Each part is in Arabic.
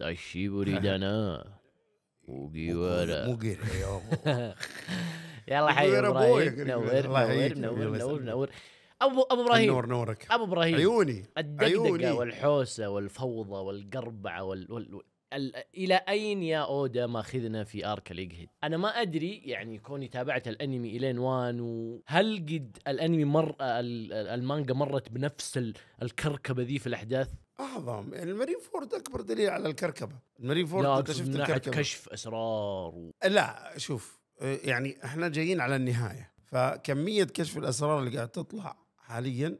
久しぶりだな。وجي ورا مجري يابا يلا حي ابراهيم نور نور نور نور ابو ابو ابراهيم نور نورك ابو ابراهيم عيوني الدقدقه والحوسه والفوضى والقربعه وال, وال, وال الى اين يا اودا ماخذنا في ارك الاجهد؟ انا ما ادري يعني كوني تابعت الانمي الين وان وهل قد الانمي مر المانجا مرت بنفس الكركبه ذي في الاحداث؟ اعظم المارين فورد اكبر دليل على الكركبه المارين فورد انت شفت الكركبه كشف اسرار و... لا شوف يعني احنا جايين على النهايه فكميه كشف الاسرار اللي قاعد تطلع حاليا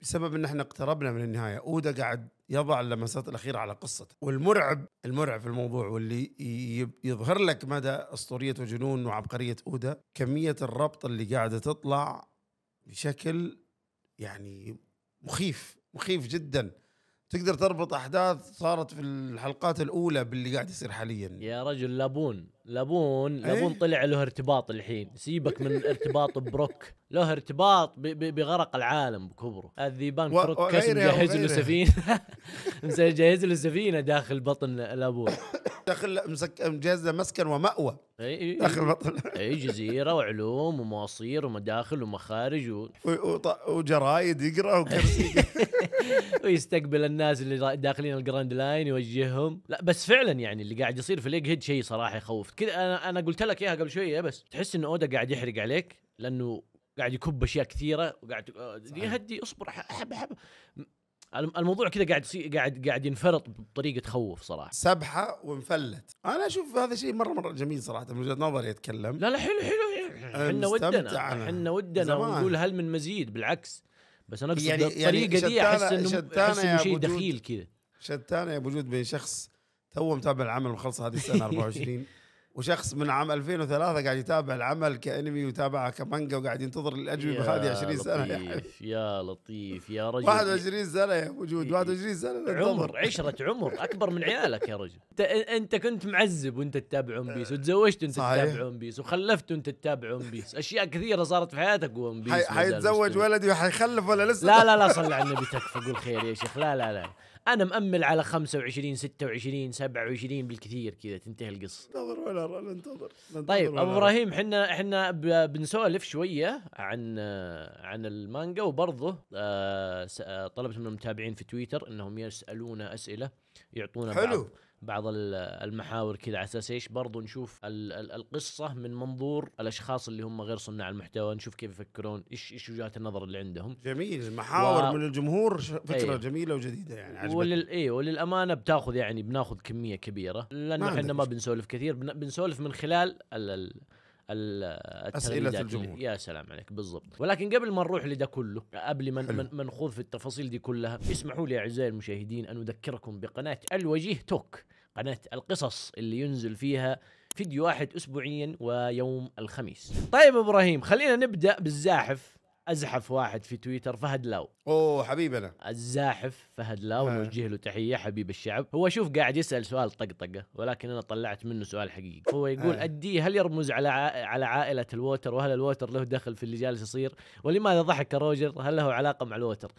بسبب ان احنا اقتربنا من النهايه اودا قاعد يضع اللمسات الاخيره على قصته والمرعب المرعب في الموضوع واللي يظهر لك مدى اسطوريه وجنون وعبقريه اودا كميه الربط اللي قاعده تطلع بشكل يعني مخيف مخيف جدا تقدر تربط احداث صارت في الحلقات الاولى باللي قاعد يصير حاليا يا رجل لابون لابون لابون إيه؟ طلع له ارتباط الحين سيبك من ارتباط بروك له ارتباط بغرق العالم بكبره الذيبان بروك كاس مجهز له سفينه مجهز له سفينه داخل بطن لابون داخل مسك... مجهز له مسكن ومأوى اي داخل بطن اي جزيره وعلوم ومواصير ومداخل ومخارج و... وجرايد يقرا وكرسي ويستقبل الناس اللي داخلين الجراند لاين يوجههم لا بس فعلا يعني اللي قاعد يصير في ليج هيد شيء صراحه يخوف كذا انا انا قلت لك اياها قبل شويه بس تحس ان اودا قاعد يحرق عليك لانه قاعد يكب اشياء كثيره وقاعد آه، يهدي اصبر حب حب الموضوع كذا قاعد يصير قاعد قاعد ينفرط بطريقه تخوف صراحه سبحه وانفلت انا اشوف هذا شيء مره مره جميل صراحه من وجهه نظري اتكلم لا لا حلو حلو احنا ودنا احنا ودنا ونقول هل من مزيد بالعكس بس انا اقصد يعني الطريقه يعني دي احس انه شتانة شيء دخيل كذا شتانه يا بوجود بين شخص تو متابع العمل وخلص هذه السنه 24 وشخص من عام 2003 قاعد يتابع العمل كانمي ويتابعه كمانجا وقاعد ينتظر الاجوبه هذه 20 سنه يا يعني. لطيف يا لطيف يا رجل 21 سنه يا وجود 21 إيه. سنه عمر عشره عمر اكبر من عيالك يا رجل انت انت كنت معذب وانت تتابع ون بيس وتزوجت وانت تتابع ون بيس وخلفت وانت تتابع ون بيس اشياء كثيره صارت في حياتك ون بيس حيتزوج ولدي وحيخلف ولا لسه لا لا لا صلي على النبي تكفى قول خير يا شيخ لا لا لا انا مأمل على 25 26 27 بالكثير كذا تنتهي القصه انتظر ولا رأى انتظر طيب ابو ابراهيم احنا احنا بنسولف شويه عن عن المانجا وبرضه آه، آه، طلبت من المتابعين في تويتر انهم يسالونا اسئله يعطونا حلو بعض بعض المحاور كذا على اساس ايش برضو نشوف القصه من منظور الاشخاص اللي هم غير صناع المحتوى نشوف كيف يفكرون ايش ايش وجهات النظر اللي عندهم جميل المحاور و... من الجمهور فكره أيه. جميله وجديده يعني عجبت. ولل اي وللامانه بتاخذ يعني بناخذ كميه كبيره لانه احنا ما, ما بنسولف كثير بنسولف من خلال ال... ال... اسئله الجمهور يا سلام عليك بالضبط ولكن قبل ما نروح لده كله قبل ما من نخوض في التفاصيل دي كلها اسمحوا لي اعزائي المشاهدين ان اذكركم بقناه الوجيه توك قناه القصص اللي ينزل فيها فيديو واحد اسبوعيا ويوم الخميس طيب ابراهيم خلينا نبدا بالزاحف ازحف واحد في تويتر فهد لاو اوه حبيبنا الزاحف فهد لاو نوجه له تحيه حبيب الشعب هو شوف قاعد يسال سؤال طقطقه ولكن انا طلعت منه سؤال حقيقي هو يقول آه. الدي هل يرمز على ع... على عائله الووتر وهل الووتر له دخل في اللي جالس يصير ولماذا ضحك روجر هل له علاقه مع الووتر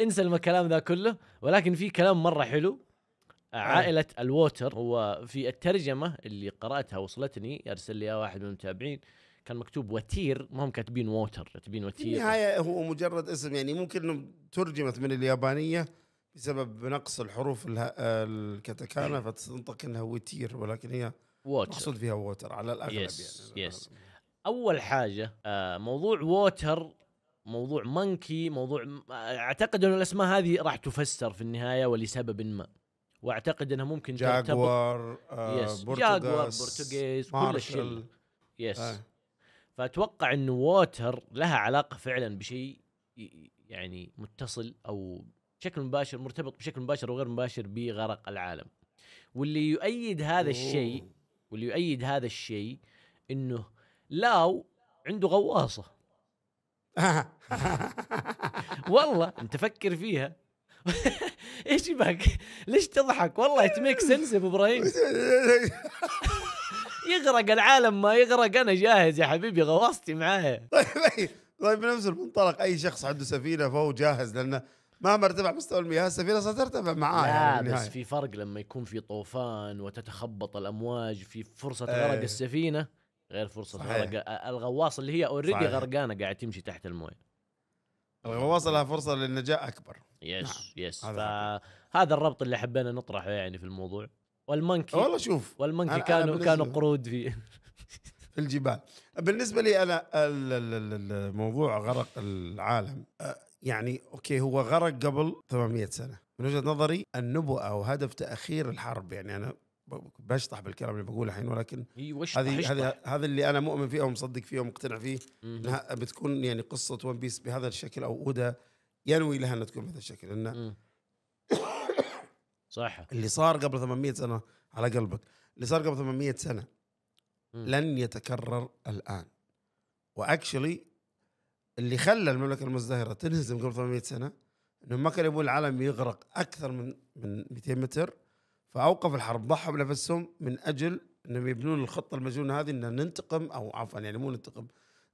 انسى الكلام ذا كله ولكن في كلام مره حلو عائلة الووتر هو في الترجمة اللي قرأتها وصلتني أرسل لي واحد من المتابعين كان مكتوب وتير ما هم كاتبين ووتر كاتبين وتير في يعني النهايه هو مجرد اسم يعني ممكن انه ترجمت من اليابانيه بسبب نقص الحروف الكاتاكانا إيه. فتنطق انها وتير ولكن هي ووتر مقصود فيها ووتر على الاغلب يس يعني يس اول حاجه آه، موضوع ووتر موضوع مانكي موضوع آه، اعتقد انه الاسماء هذه راح تفسر في النهايه ولسبب ما واعتقد انها ممكن جاكوار آه يس برتغاز جاكوار برتغيز كل شيء يس آه. فاتوقع انه ووتر لها علاقه فعلا بشيء يعني متصل او بشكل مباشر مرتبط بشكل مباشر وغير مباشر بغرق العالم واللي يؤيد هذا الشيء واللي يؤيد هذا الشيء انه لاو عنده غواصه والله انت فكر فيها ايش بك ليش تضحك والله ات ميك سنس ابو ابراهيم يغرق العالم ما يغرق انا جاهز يا حبيبي غواصتي معايا طيب إيه. طيب بنفس المنطلق اي شخص عنده سفينه فهو جاهز لانه مهما ارتفع مستوى المياه السفينه سترتفع معاه لا يعني بس في فرق لما يكون في طوفان وتتخبط الامواج في فرصه ايه. غرق السفينه غير فرصه صحيح. غرق الغواص اللي هي اوريدي غرقانه قاعد تمشي تحت المويه الغواصه لها فرصه للنجاه اكبر يس نعم. يس فهذا الربط اللي حبينا نطرحه يعني في الموضوع والمونكي والله شوف والمونكي أنا كانوا أنا كانوا قرود في في الجبال بالنسبه لي انا الموضوع غرق العالم يعني اوكي هو غرق قبل 800 سنه من وجهه نظري النبوءه وهدف تاخير الحرب يعني انا بشطح بالكلام اللي بقوله الحين ولكن هذه هذه هذا اللي انا مؤمن فيه ومصدق فيه ومقتنع فيه انها بتكون يعني قصه ون بيس بهذا الشكل او اودا ينوي لها انها تكون بهذا الشكل انه صح اللي صار قبل 800 سنه على قلبك اللي صار قبل 800 سنه م. لن يتكرر الان واكشلي اللي خلى المملكه المزدهره تنهزم قبل 800 سنه انه ما كان يبون العالم يغرق اكثر من من 200 متر فاوقف الحرب ضحوا بنفسهم من اجل انهم يبنون الخطه المجنونه هذه ان ننتقم او عفوا يعني مو ننتقم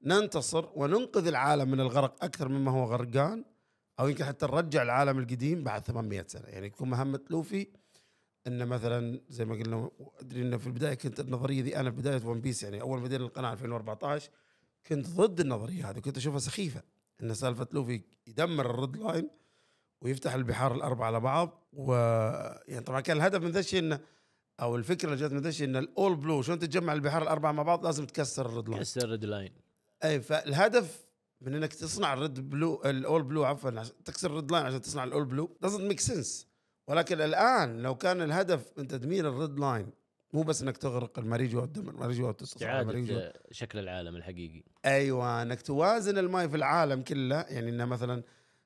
ننتصر وننقذ العالم من الغرق اكثر مما هو غرقان او يمكن حتى نرجع العالم القديم بعد 800 سنه يعني تكون مهمه لوفي انه مثلا زي ما قلنا ادري انه في البدايه كنت النظريه دي انا في بدايه ون بيس يعني اول ما دينا القناه 2014 كنت ضد النظريه هذه كنت اشوفها سخيفه ان سالفه لوفي يدمر الريد لاين ويفتح البحار الاربعه على بعض و يعني طبعا كان الهدف من ذا الشيء انه او الفكره اللي جت من ذا الشيء ان الاول بلو شلون تجمع البحار الاربعه مع بعض لازم تكسر الريد لاين تكسر الريد لاين اي فالهدف من انك تصنع الريد بلو الاول بلو عفوا تكسر الريد لاين عشان تصنع الاول بلو doesn't ميك سنس ولكن الان لو كان الهدف من تدمير الريد لاين مو بس انك تغرق الماريجو وتدمر الماريجو وتستصنع شكل العالم الحقيقي ايوه انك توازن الماي في العالم كله يعني انه مثلا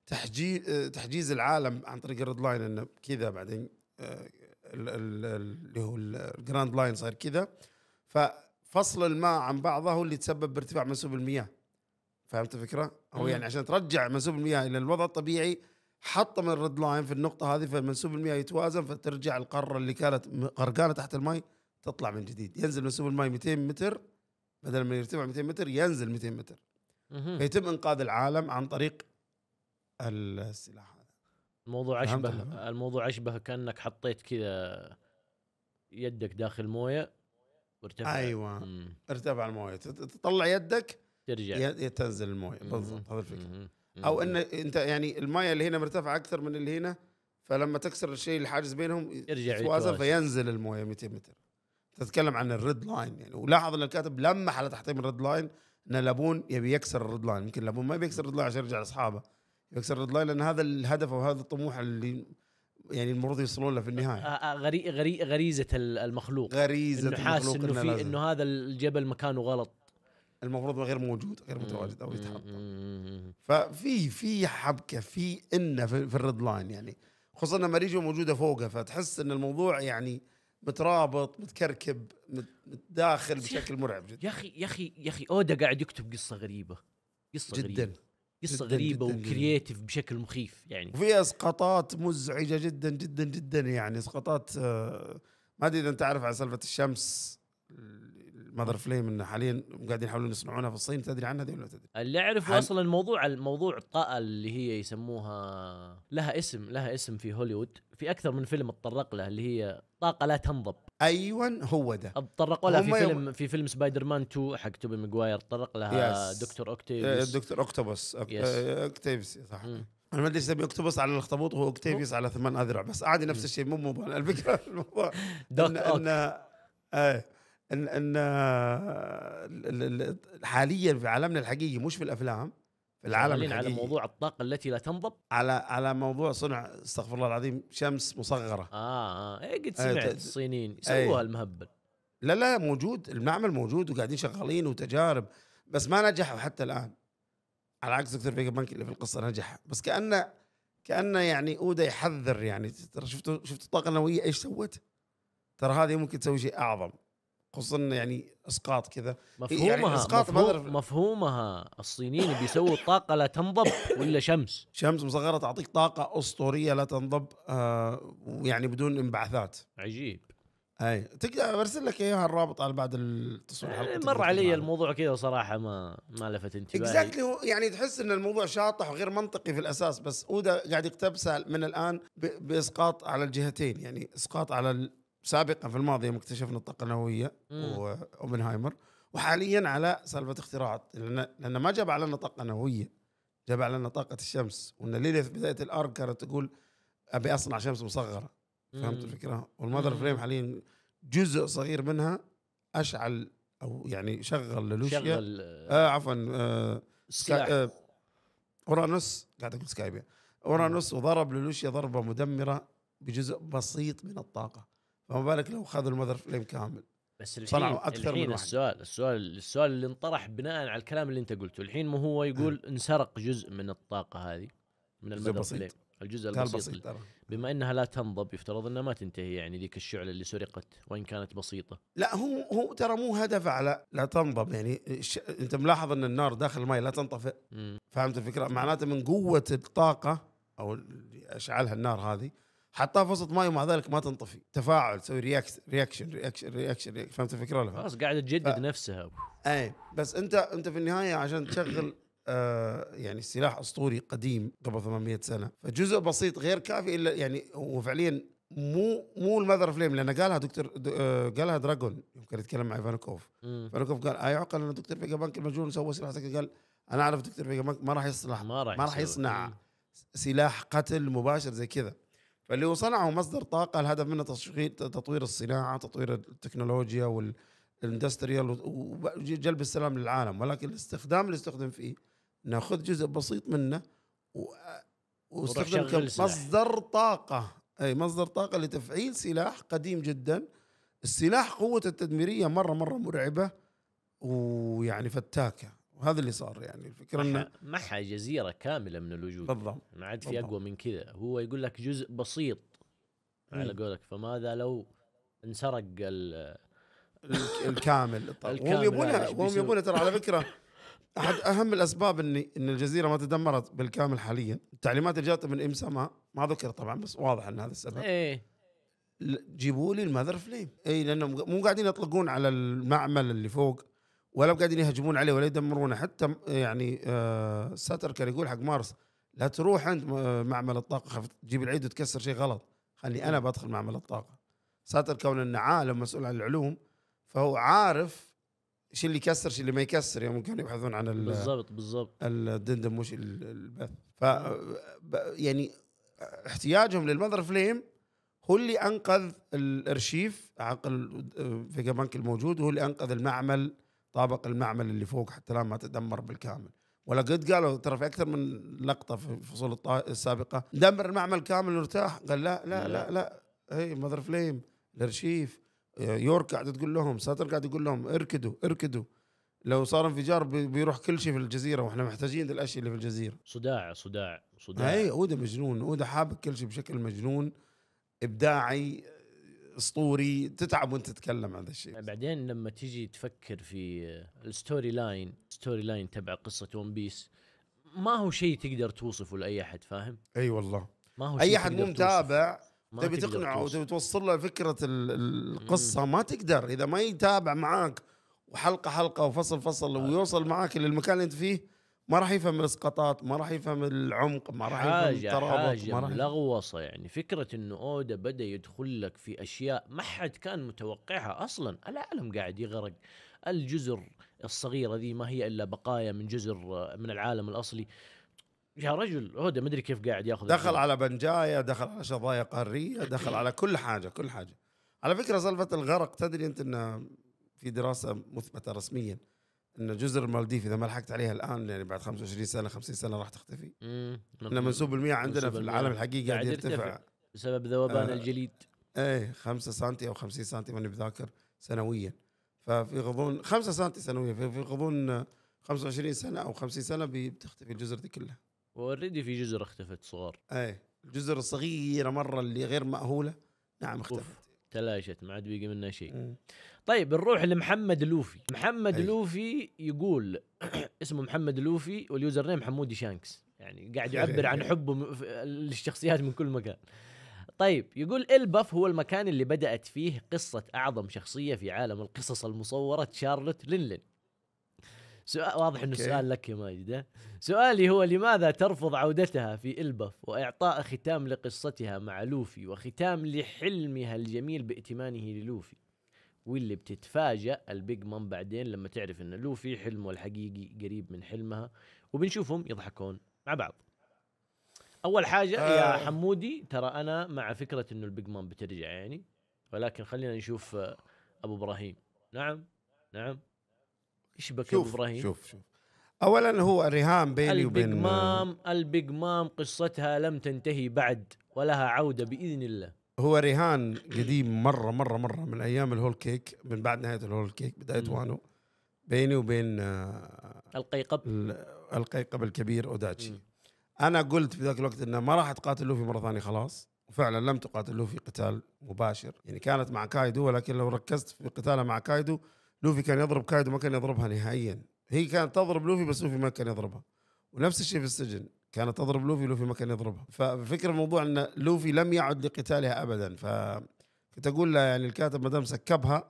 تحجيز تحجيز العالم عن طريق الريد لاين انه كذا بعدين آه، اللي هو الجراند لاين صار كذا ففصل الماء عن بعضه هو اللي تسبب بارتفاع منسوب المياه فهمت الفكره؟ هو يعني عشان ترجع منسوب المياه الى الوضع الطبيعي حطم الريد لاين في النقطه هذه فمنسوب المياه يتوازن فترجع القاره اللي كانت غرقانه تحت الماء تطلع من جديد ينزل منسوب الماء 200 متر بدل ما يرتفع 200 متر ينزل 200 متر فيتم انقاذ العالم عن طريق السلاح هذا الموضوع اشبه الموضوع اشبه كانك حطيت كذا يدك داخل مويه وارتفع ايوه مم. ارتفع المويه تطلع يدك ترجع تنزل المويه بالضبط هذا الفكره او ان انت يعني المايه اللي هنا مرتفعه اكثر من اللي هنا فلما تكسر الشيء الحاجز بينهم يرجع يتوازن فينزل المويه 200 متر تتكلم عن الريد لاين يعني ولاحظ ان الكاتب لمح على تحطيم الريد لاين ان لابون يبي يكسر الريد لاين يمكن لابون ما بيكسر الريد لاين عشان يرجع لاصحابه يكسر الريد لاين لان هذا الهدف وهذا الطموح اللي يعني المفروض يوصلون له في النهايه آه، آه، غري غري غريزه المخلوق غريزه إنه حاسس انه في انه هذا الجبل مكانه غلط المفروض غير موجود غير متواجد او يتحط ففي في حبكه في انه في, الريد لاين يعني خصوصا ان ماريجو موجوده فوقه فتحس ان الموضوع يعني مترابط متكركب متداخل بشكل مرعب جدا يا اخي يا اخي يا اخي اودا قاعد يكتب قصه غريبه قصه جدا غريبة. قصه جداً غريبه وكرييتيف بشكل مخيف يعني وفيها اسقاطات مزعجه جدا جدا جدا يعني اسقاطات آه، ما ادري اذا انت عارف على سلفة الشمس المذر فليم انه حاليا قاعدين يحاولون يصنعونها في الصين تدري عنها دي ولا تدري؟ اللي اعرفه حل... اصلا الموضوع الموضوع الطاقه اللي هي يسموها لها اسم لها اسم في هوليوود في اكثر من فيلم اتطرق له اللي هي طاقه لا تنضب ايوه هو ده اتطرقوا لها في فيلم في فيلم سبايدر مان 2 حق توبي ماجواير تطرق لها يس. دكتور آه، اوكتيفيوس دكتور اوكتوبس آه، اوكتيفيوس صح م. انا ما ادري ايش اوكتوبس على الاخطبوط وهو اوكتيفيس على ثمان اذرع بس عادي نفس الشيء مو موبايل الفكره الموضوع دوك إن, ان, ان... آه، ايه ان ان آه، حاليا في عالمنا الحقيقي مش في الافلام في العالم الحقيقي على موضوع الطاقه التي لا تنضب على على موضوع صنع استغفر الله العظيم شمس مصغره اه اه إيه قد آه، سمعت آه الصينيين إيه. يسووها آه المهبل لا لا موجود المعمل موجود وقاعدين شغالين وتجارب بس ما نجحوا حتى الان على عكس دكتور فيجا بانك اللي في القصه نجح بس كانه كانه يعني اودا يحذر يعني ترى شفتوا شفتوا الطاقه النوويه ايش سوت؟ ترى هذه ممكن تسوي شيء اعظم خصوصا يعني اسقاط كذا إيه، يعني مفهومها يعني اسقاط مفهوم مفهومها الصينيين بيسووا طاقه لا تنضب ولا شمس شمس مصغره تعطيك طاقه اسطوريه لا تنضب آه ويعني بدون انبعاثات عجيب اي تقدر ارسل لك اياها الرابط على بعد التصوير يعني مر علي الموضوع كذا صراحه ما ما لفت انتباهي اكزاكتلي يعني تحس ان الموضوع شاطح وغير منطقي في الاساس بس اودا قاعد يقتبسها من الان باسقاط على الجهتين يعني اسقاط على سابقا في الماضي يوم اكتشفنا الطاقه النوويه واوبنهايمر وحاليا على سالفه اختراعات لان ما جاب علينا طاقه نوويه جاب علينا طاقه الشمس وان ليلى في بدايه الارك كانت تقول ابي اصنع شمس مصغره فهمت الفكره؟ والماذر فريم حاليا جزء صغير منها اشعل او يعني شغل للوشيا شغل آه عفوا آه آه اورانوس قاعد اقول سكايبيا اورانوس وضرب للوشيا ضربه مدمره بجزء بسيط من الطاقه فما بالك لو خذوا المذر فليم كامل بس الحين اكثر الحين من واحد. السؤال السؤال السؤال اللي انطرح بناء على الكلام اللي انت قلته الحين مو هو يقول إيه. انسرق جزء من الطاقه هذه من المذر فليم الجزء البسيط, البسيط اللي... بما انها لا تنضب يفترض انها ما تنتهي يعني ذيك الشعله اللي سرقت وان كانت بسيطه لا هو هو ترى مو هدفه على لا تنضب يعني ش... انت ملاحظ ان النار داخل الماء لا تنطفئ فهمت الفكره معناته من قوه الطاقه او اللي اشعلها النار هذه حطها في وسط ماي ومع ذلك ما تنطفي تفاعل تسوي رياكشن رياكشن رياكشن رياكشن فهمت الفكره لها خلاص قاعده تجدد ف... نفسها اي بس انت انت في النهايه عشان تشغل آه يعني سلاح اسطوري قديم قبل 800 سنه فجزء بسيط غير كافي الا يعني هو فعليا مو مو المذر فليم لان قالها دكتور آه قالها دراجون يوم كان يتكلم مع فانكوف فانكوف قال ايعقل ان دكتور فيجا بانك المجنون سوى سلاح قال انا اعرف دكتور فيجا بانك ما راح يصلح ما راح ما راح يصنع سلاح قتل مباشر زي كذا فاللي هو صنعه مصدر طاقه الهدف منه تشغيل تطوير الصناعه تطوير التكنولوجيا والاندستريال وجلب السلام للعالم ولكن الاستخدام اللي استخدم فيه ناخذ جزء بسيط منه واستخدم كمصدر طاقه اي مصدر طاقه لتفعيل سلاح قديم جدا السلاح قوته التدميريه مره مره مرعبه ويعني فتاكه وهذا اللي صار يعني الفكره انه معها جزيره كامله من الوجود بالضبط ما عاد في اقوى من كذا هو يقول لك جزء بسيط على قولك فماذا لو انسرق ال طيب، الكامل وهم يبونها وهم يبونها ترى على فكره احد اهم الاسباب ان ان الجزيره ما تدمرت بالكامل حاليا التعليمات اللي جات من ام ما ما ذكر طبعا بس واضح ان هذا السبب ايه جيبوا لي المذر فليم اي لانهم مو قاعدين يطلقون على المعمل اللي فوق ولا قاعدين يهجمون عليه ولا يدمرونه حتى يعني آه ساتر كان يقول حق مارس لا تروح عند آه، معمل الطاقه تجيب العيد وتكسر شيء غلط خلني نعم. انا بدخل معمل الطاقه ساتر كون انه عالم مسؤول عن العلوم فهو عارف شو اللي يكسر شو اللي ما يكسر يوم كانوا يبحثون عن بالضبط بالضبط الدندم مش البث ف آه، يعني احتياجهم للمذر فليم هو اللي انقذ الارشيف عقل آه، فيجا بنك الموجود هو اللي انقذ المعمل طابق المعمل اللي فوق حتى الان ما تدمر بالكامل ولا قد قالوا ترى في اكثر من لقطه في الفصول السابقه دمر المعمل كامل وارتاح قال لا لا لا لا اي ماذر فليم الارشيف يورك قاعد تقول لهم ساتر قاعد يقول لهم اركدوا اركدوا لو صار انفجار بيروح كل شيء في الجزيره واحنا محتاجين الاشياء اللي في الجزيره صداع صداع صداع اي اودا مجنون اودا حابب كل شيء بشكل مجنون ابداعي اسطوري تتعب وانت تتكلم عن هذا الشيء بعدين لما تيجي تفكر في الستوري لاين ستوري لاين تبع قصه ون بيس ما هو شيء تقدر توصفه لاي احد فاهم اي أيوة والله ما هو اي احد مو متابع تبي تقنعه وتبي توصل له فكره القصه ما تقدر اذا ما يتابع معاك وحلقه حلقه وفصل فصل آه. ويوصل معاك للمكان اللي انت فيه ما راح يفهم الاسقاطات ما راح يفهم العمق ما راح يفهم الترابط حاجة ما راح ملغوصه يعني فكره انه اودا بدا يدخل لك في اشياء ما حد كان متوقعها اصلا العالم قاعد يغرق الجزر الصغيره ذي ما هي الا بقايا من جزر من العالم الاصلي يا رجل اودا ما ادري كيف قاعد ياخذ دخل الجزر. على بنجايا دخل على شظايا قاريه دخل على كل حاجه كل حاجه على فكره سالفه الغرق تدري انت انه في دراسه مثبته رسميا ان جزر المالديف اذا ما لحقت عليها الان يعني بعد 25 سنه 50 سنه راح تختفي لان منسوب المياه عندنا في العالم الحقيقي قاعد يرتفع بسبب ذوبان آه الجليد ايه 5 سم او 50 سم ماني بذاكر سنويا ففي غضون 5 سم سنويا في غضون 25 سنه او 50 سنه بتختفي الجزر دي كلها اوريدي في جزر اختفت صغار ايه الجزر الصغيره مره اللي غير ماهوله نعم اختفت تلاشت ما عاد بيجي منها شيء طيب نروح لمحمد لوفي محمد أي. لوفي يقول اسمه محمد لوفي واليوزر نيم حمودي شانكس يعني قاعد يعبر عن حبه للشخصيات من كل مكان طيب يقول البف هو المكان اللي بدأت فيه قصة أعظم شخصية في عالم القصص المصورة شارلوت لينلين سؤال واضح انه السؤال لك يا ماجد سؤالي هو لماذا ترفض عودتها في البف واعطاء ختام لقصتها مع لوفي وختام لحلمها الجميل بائتمانه للوفي واللي بتتفاجأ البيج مام بعدين لما تعرف ان لوفي حلمه الحقيقي قريب من حلمها وبنشوفهم يضحكون مع بعض اول حاجه آه. يا حمودي ترى انا مع فكره انه البيج مام بترجع يعني ولكن خلينا نشوف آه، ابو ابراهيم نعم نعم ايش بك ابو ابراهيم شوف شوف اولا هو رهان بيني وبين البيج مام البيج مام قصتها لم تنتهي بعد ولها عوده باذن الله هو ريهان قديم مره مره مره من ايام الهول كيك من بعد نهايه الهول كيك بدايه وانو بيني وبين آه، القيقب القيقب الكبير اوداتشي انا قلت في ذاك الوقت انه ما راح تقاتل لوفي مره ثانيه خلاص وفعلا لم تقاتل لوفي قتال مباشر يعني كانت مع كايدو ولكن لو ركزت في قتالها مع كايدو لوفي كان يضرب كايدو ما كان يضربها نهائيا هي كانت تضرب لوفي بس لوفي ما كان يضربها ونفس الشيء في السجن كانت تضرب لوفي لوفي ما كان يضربها ففكرة الموضوع ان لوفي لم يعد لقتالها ابدا ف كنت اقول له يعني الكاتب ما دام سكبها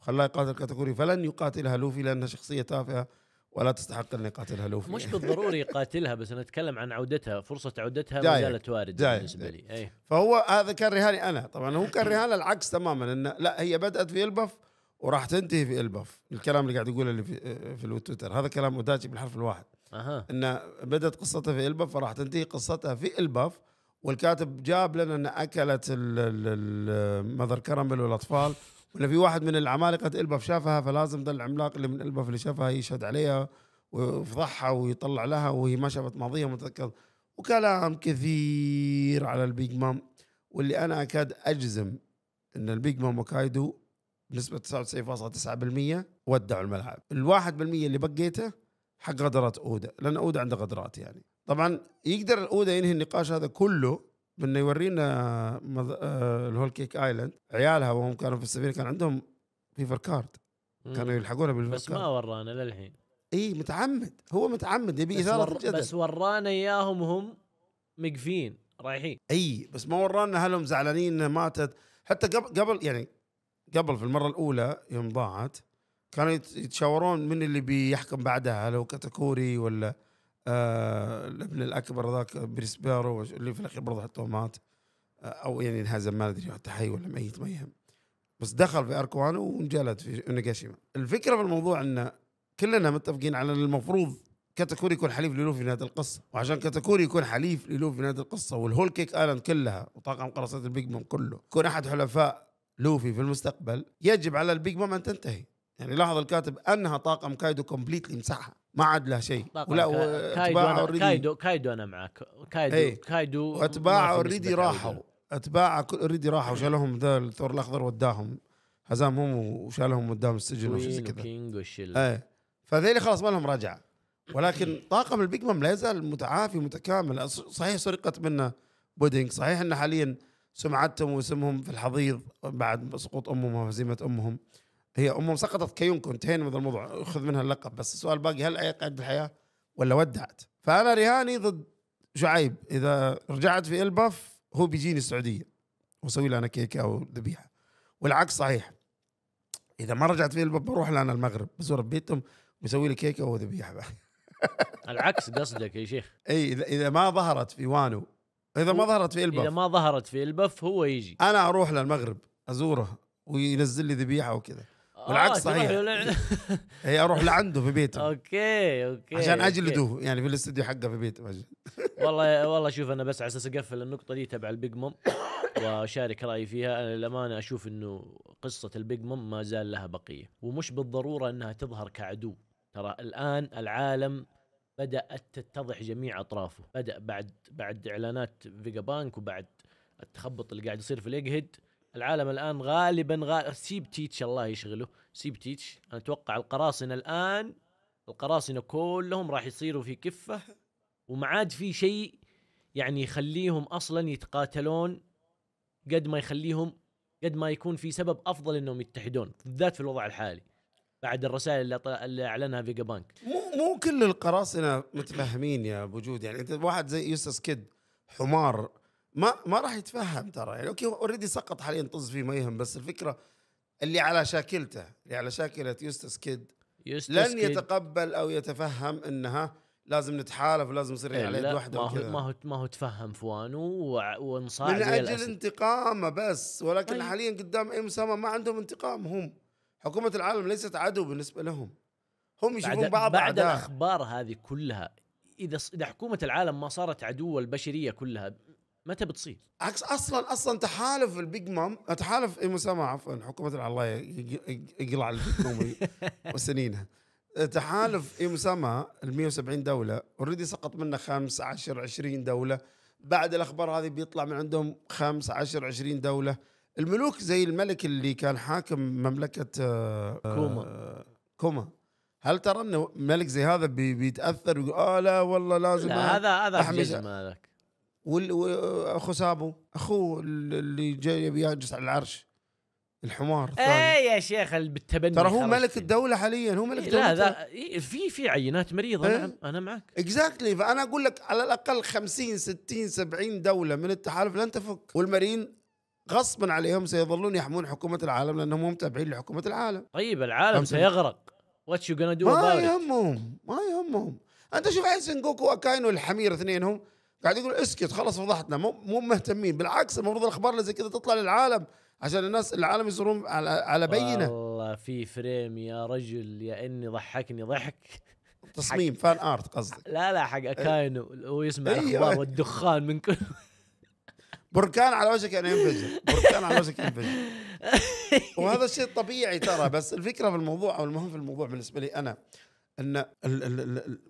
وخلاها يقاتل كاتاكوري فلن يقاتلها لوفي لانها شخصيه تافهه ولا تستحق ان يقاتلها لوفي مش بالضروري يقاتلها بس انا اتكلم عن عودتها فرصه عودتها ما زالت وارده بالنسبه لي أي. فهو هذا كان رهاني انا طبعا هو كان رهان العكس تماما ان لا هي بدات في البف وراح تنتهي في البف الكلام اللي قاعد يقوله اللي في, آه، في التويتر هذا كلام مداجي بالحرف الواحد أه. انه بدت قصتها في البف فراح تنتهي قصتها في البف والكاتب جاب لنا ان اكلت المذر كراميل والاطفال ولا في واحد من العمالقه البف شافها فلازم ذا العملاق اللي من البف اللي شافها يشهد عليها ويفضحها ويطلع لها وهي ما شافت ماضيها متذكر وكلام كثير على البيج مام واللي انا اكاد اجزم ان البيج مام وكايدو بنسبه 99.9% ودعوا الملعب ال 1% اللي بقيته حق غدرات اودا لان اودا عنده غدرات يعني طبعا يقدر اودا ينهي النقاش هذا كله بانه يورينا مض... آه... هو ايلاند عيالها وهم كانوا في السفينه كان عندهم فيفر كارد كانوا يلحقونها بالفيفر بس ما ورانا للحين اي متعمد هو متعمد يبي اثاره ور... الجدل بس ورانا اياهم هم مقفين رايحين اي بس ما ورانا هل هم زعلانين انها ماتت حتى قبل قبل يعني قبل في المره الاولى يوم ضاعت كانوا يتشاورون من اللي بيحكم بعدها هل هو كاتاكوري ولا آه الابن الاكبر ذاك بريسبيرو اللي في الاخير برضه حطوه مات آه، او يعني انهزم ما ادري حتى حي ولا ميت ما يهم بس دخل في اركوانو وانجلد في نيجاشيما الفكره في الموضوع ان كلنا متفقين على ان المفروض كاتاكوري يكون حليف للوفي في نهايه القصه وعشان كاتاكوري يكون حليف للوفي في نهايه القصه والهول كيك ايلاند كلها وطاقم قراصنه البيج مام كله يكون احد حلفاء لوفي في المستقبل يجب على البيج مام ان تنتهي يعني لاحظ الكاتب انهى طاقم كايدو كومبليتلي مسحها ما عاد له شيء ولا كايدو أنا كايدو كايدو انا معك كايدو ايه كايدو واتباعه اوريدي راحوا اتباعه اوريدي راحوا شالهم ذا الثور الاخضر وداهم هزمهم وشالهم قدام السجن وشي زي كذا ايه فذيل خلاص ما لهم رجعه ولكن طاقم البيج مام لا يزال متعافي متكامل صحيح سرقت منه بودينج صحيح انه حاليا سمعتهم واسمهم في الحضيض بعد سقوط امهم وهزيمه امهم هي امهم سقطت كيونكو انتهينا من الموضوع خذ منها اللقب بس السؤال باقي هل ايقعت بالحياه ولا ودعت؟ فانا رهاني ضد شعيب اذا رجعت في البف هو بيجيني السعوديه واسوي له انا كيكه او ذبيحه والعكس صحيح اذا ما رجعت في البف بروح لنا المغرب بزور بيتهم ويسوي لي كيكه وذبيحه ذبيحه العكس قصدك يا شيخ اي اذا ما ظهرت في وانو اذا ما ظهرت في البف اذا ما ظهرت في البف هو يجي انا اروح للمغرب ازوره وينزل لي ذبيحه وكذا والعكس آه، صحيح اي اروح لعنده في بيته اوكي اوكي عشان اجلده يعني في الاستوديو حقه في بيته والله والله شوف انا بس على اساس اقفل النقطه دي تبع البيج مام واشارك رايي فيها انا للامانه اشوف انه قصه البيج مام ما زال لها بقيه ومش بالضروره انها تظهر كعدو ترى الان العالم بدات تتضح جميع اطرافه بدا بعد بعد اعلانات فيجا بانك وبعد التخبط اللي قاعد يصير في الاجهد العالم الان غالبا غال... سيب تيتش الله يشغله سيب تيتش انا اتوقع القراصنه الان القراصنه كلهم راح يصيروا في كفه وما عاد في شيء يعني يخليهم اصلا يتقاتلون قد ما يخليهم قد ما يكون في سبب افضل انهم يتحدون بالذات في الوضع الحالي بعد الرسائل اللي, طل... اللي اعلنها فيجا بانك مو مو كل القراصنه متفهمين يا بوجود يعني انت واحد زي يوسف كيد حمار ما ما راح يتفهم ترى يعني اوكي اوريدي سقط حاليا طز فيه ما يهم بس الفكره اللي على شاكلته اللي على شاكله يوستس كيد يوستس لن كيد. يتقبل او يتفهم انها لازم نتحالف ولازم يصير إيه، على يد واحده ما هو ما هو ما هو تفهم فوان وانصاع من اجل انتقامه بس ولكن أي. طيب. حاليا قدام اي مسامه ما عندهم انتقام هم حكومه العالم ليست عدو بالنسبه لهم هم يشوفون بعد بعض بعد الاخبار هذه كلها اذا اذا حكومه العالم ما صارت عدو البشريه كلها متى بتصير؟ عكس اصلا اصلا تحالف البيج مام تحالف إيه، مسامة عفوا حكومه الله يقلع البيج مام وسنينها تحالف اي مسامة ال 170 دوله اوريدي سقط منه 15 20 دوله بعد الاخبار هذه بيطلع من عندهم 15 20 دوله الملوك زي الملك اللي كان حاكم مملكه آه، كوما آه، كوما هل ترى انه ملك زي هذا بيتاثر ويقول اه لا والله لازم لا هذا هذا احمي مالك واخو سابو اخوه اللي جاي يجلس على العرش الحمار اي يا شيخ بالتبني ترى هو ملك الدوله حاليا هو ملك إيه، الدوله لا إيه، ذا في في عينات مريضه ايه؟ نعم انا معك اكزاكتلي فانا اقول لك على الاقل 50 60 70 دوله من التحالف لن تفك والمارين غصبا عليهم سيظلون يحمون حكومه العالم لانهم متابعين لحكومه العالم طيب العالم سيغرق واتش يو ما يهمهم ما يهمهم انت شوف الحين سنجوكو واكاينو الحمير اثنينهم قاعد يقول اسكت خلص فضحتنا مو مو مهتمين بالعكس المفروض الاخبار اللي زي كذا تطلع للعالم عشان الناس العالم يصيرون على على بينه والله في فريم يا رجل يا اني ضحكني ضحك تصميم فان ارت قصدك لا لا حق إيه. اكاينو هو يسمع إيه، الاخبار أيوة. والدخان من كل بركان على وشك انه يعني ينفجر بركان على وشك ينفجر وهذا الشيء طبيعي ترى بس الفكره في الموضوع او المهم في الموضوع بالنسبه لي انا ان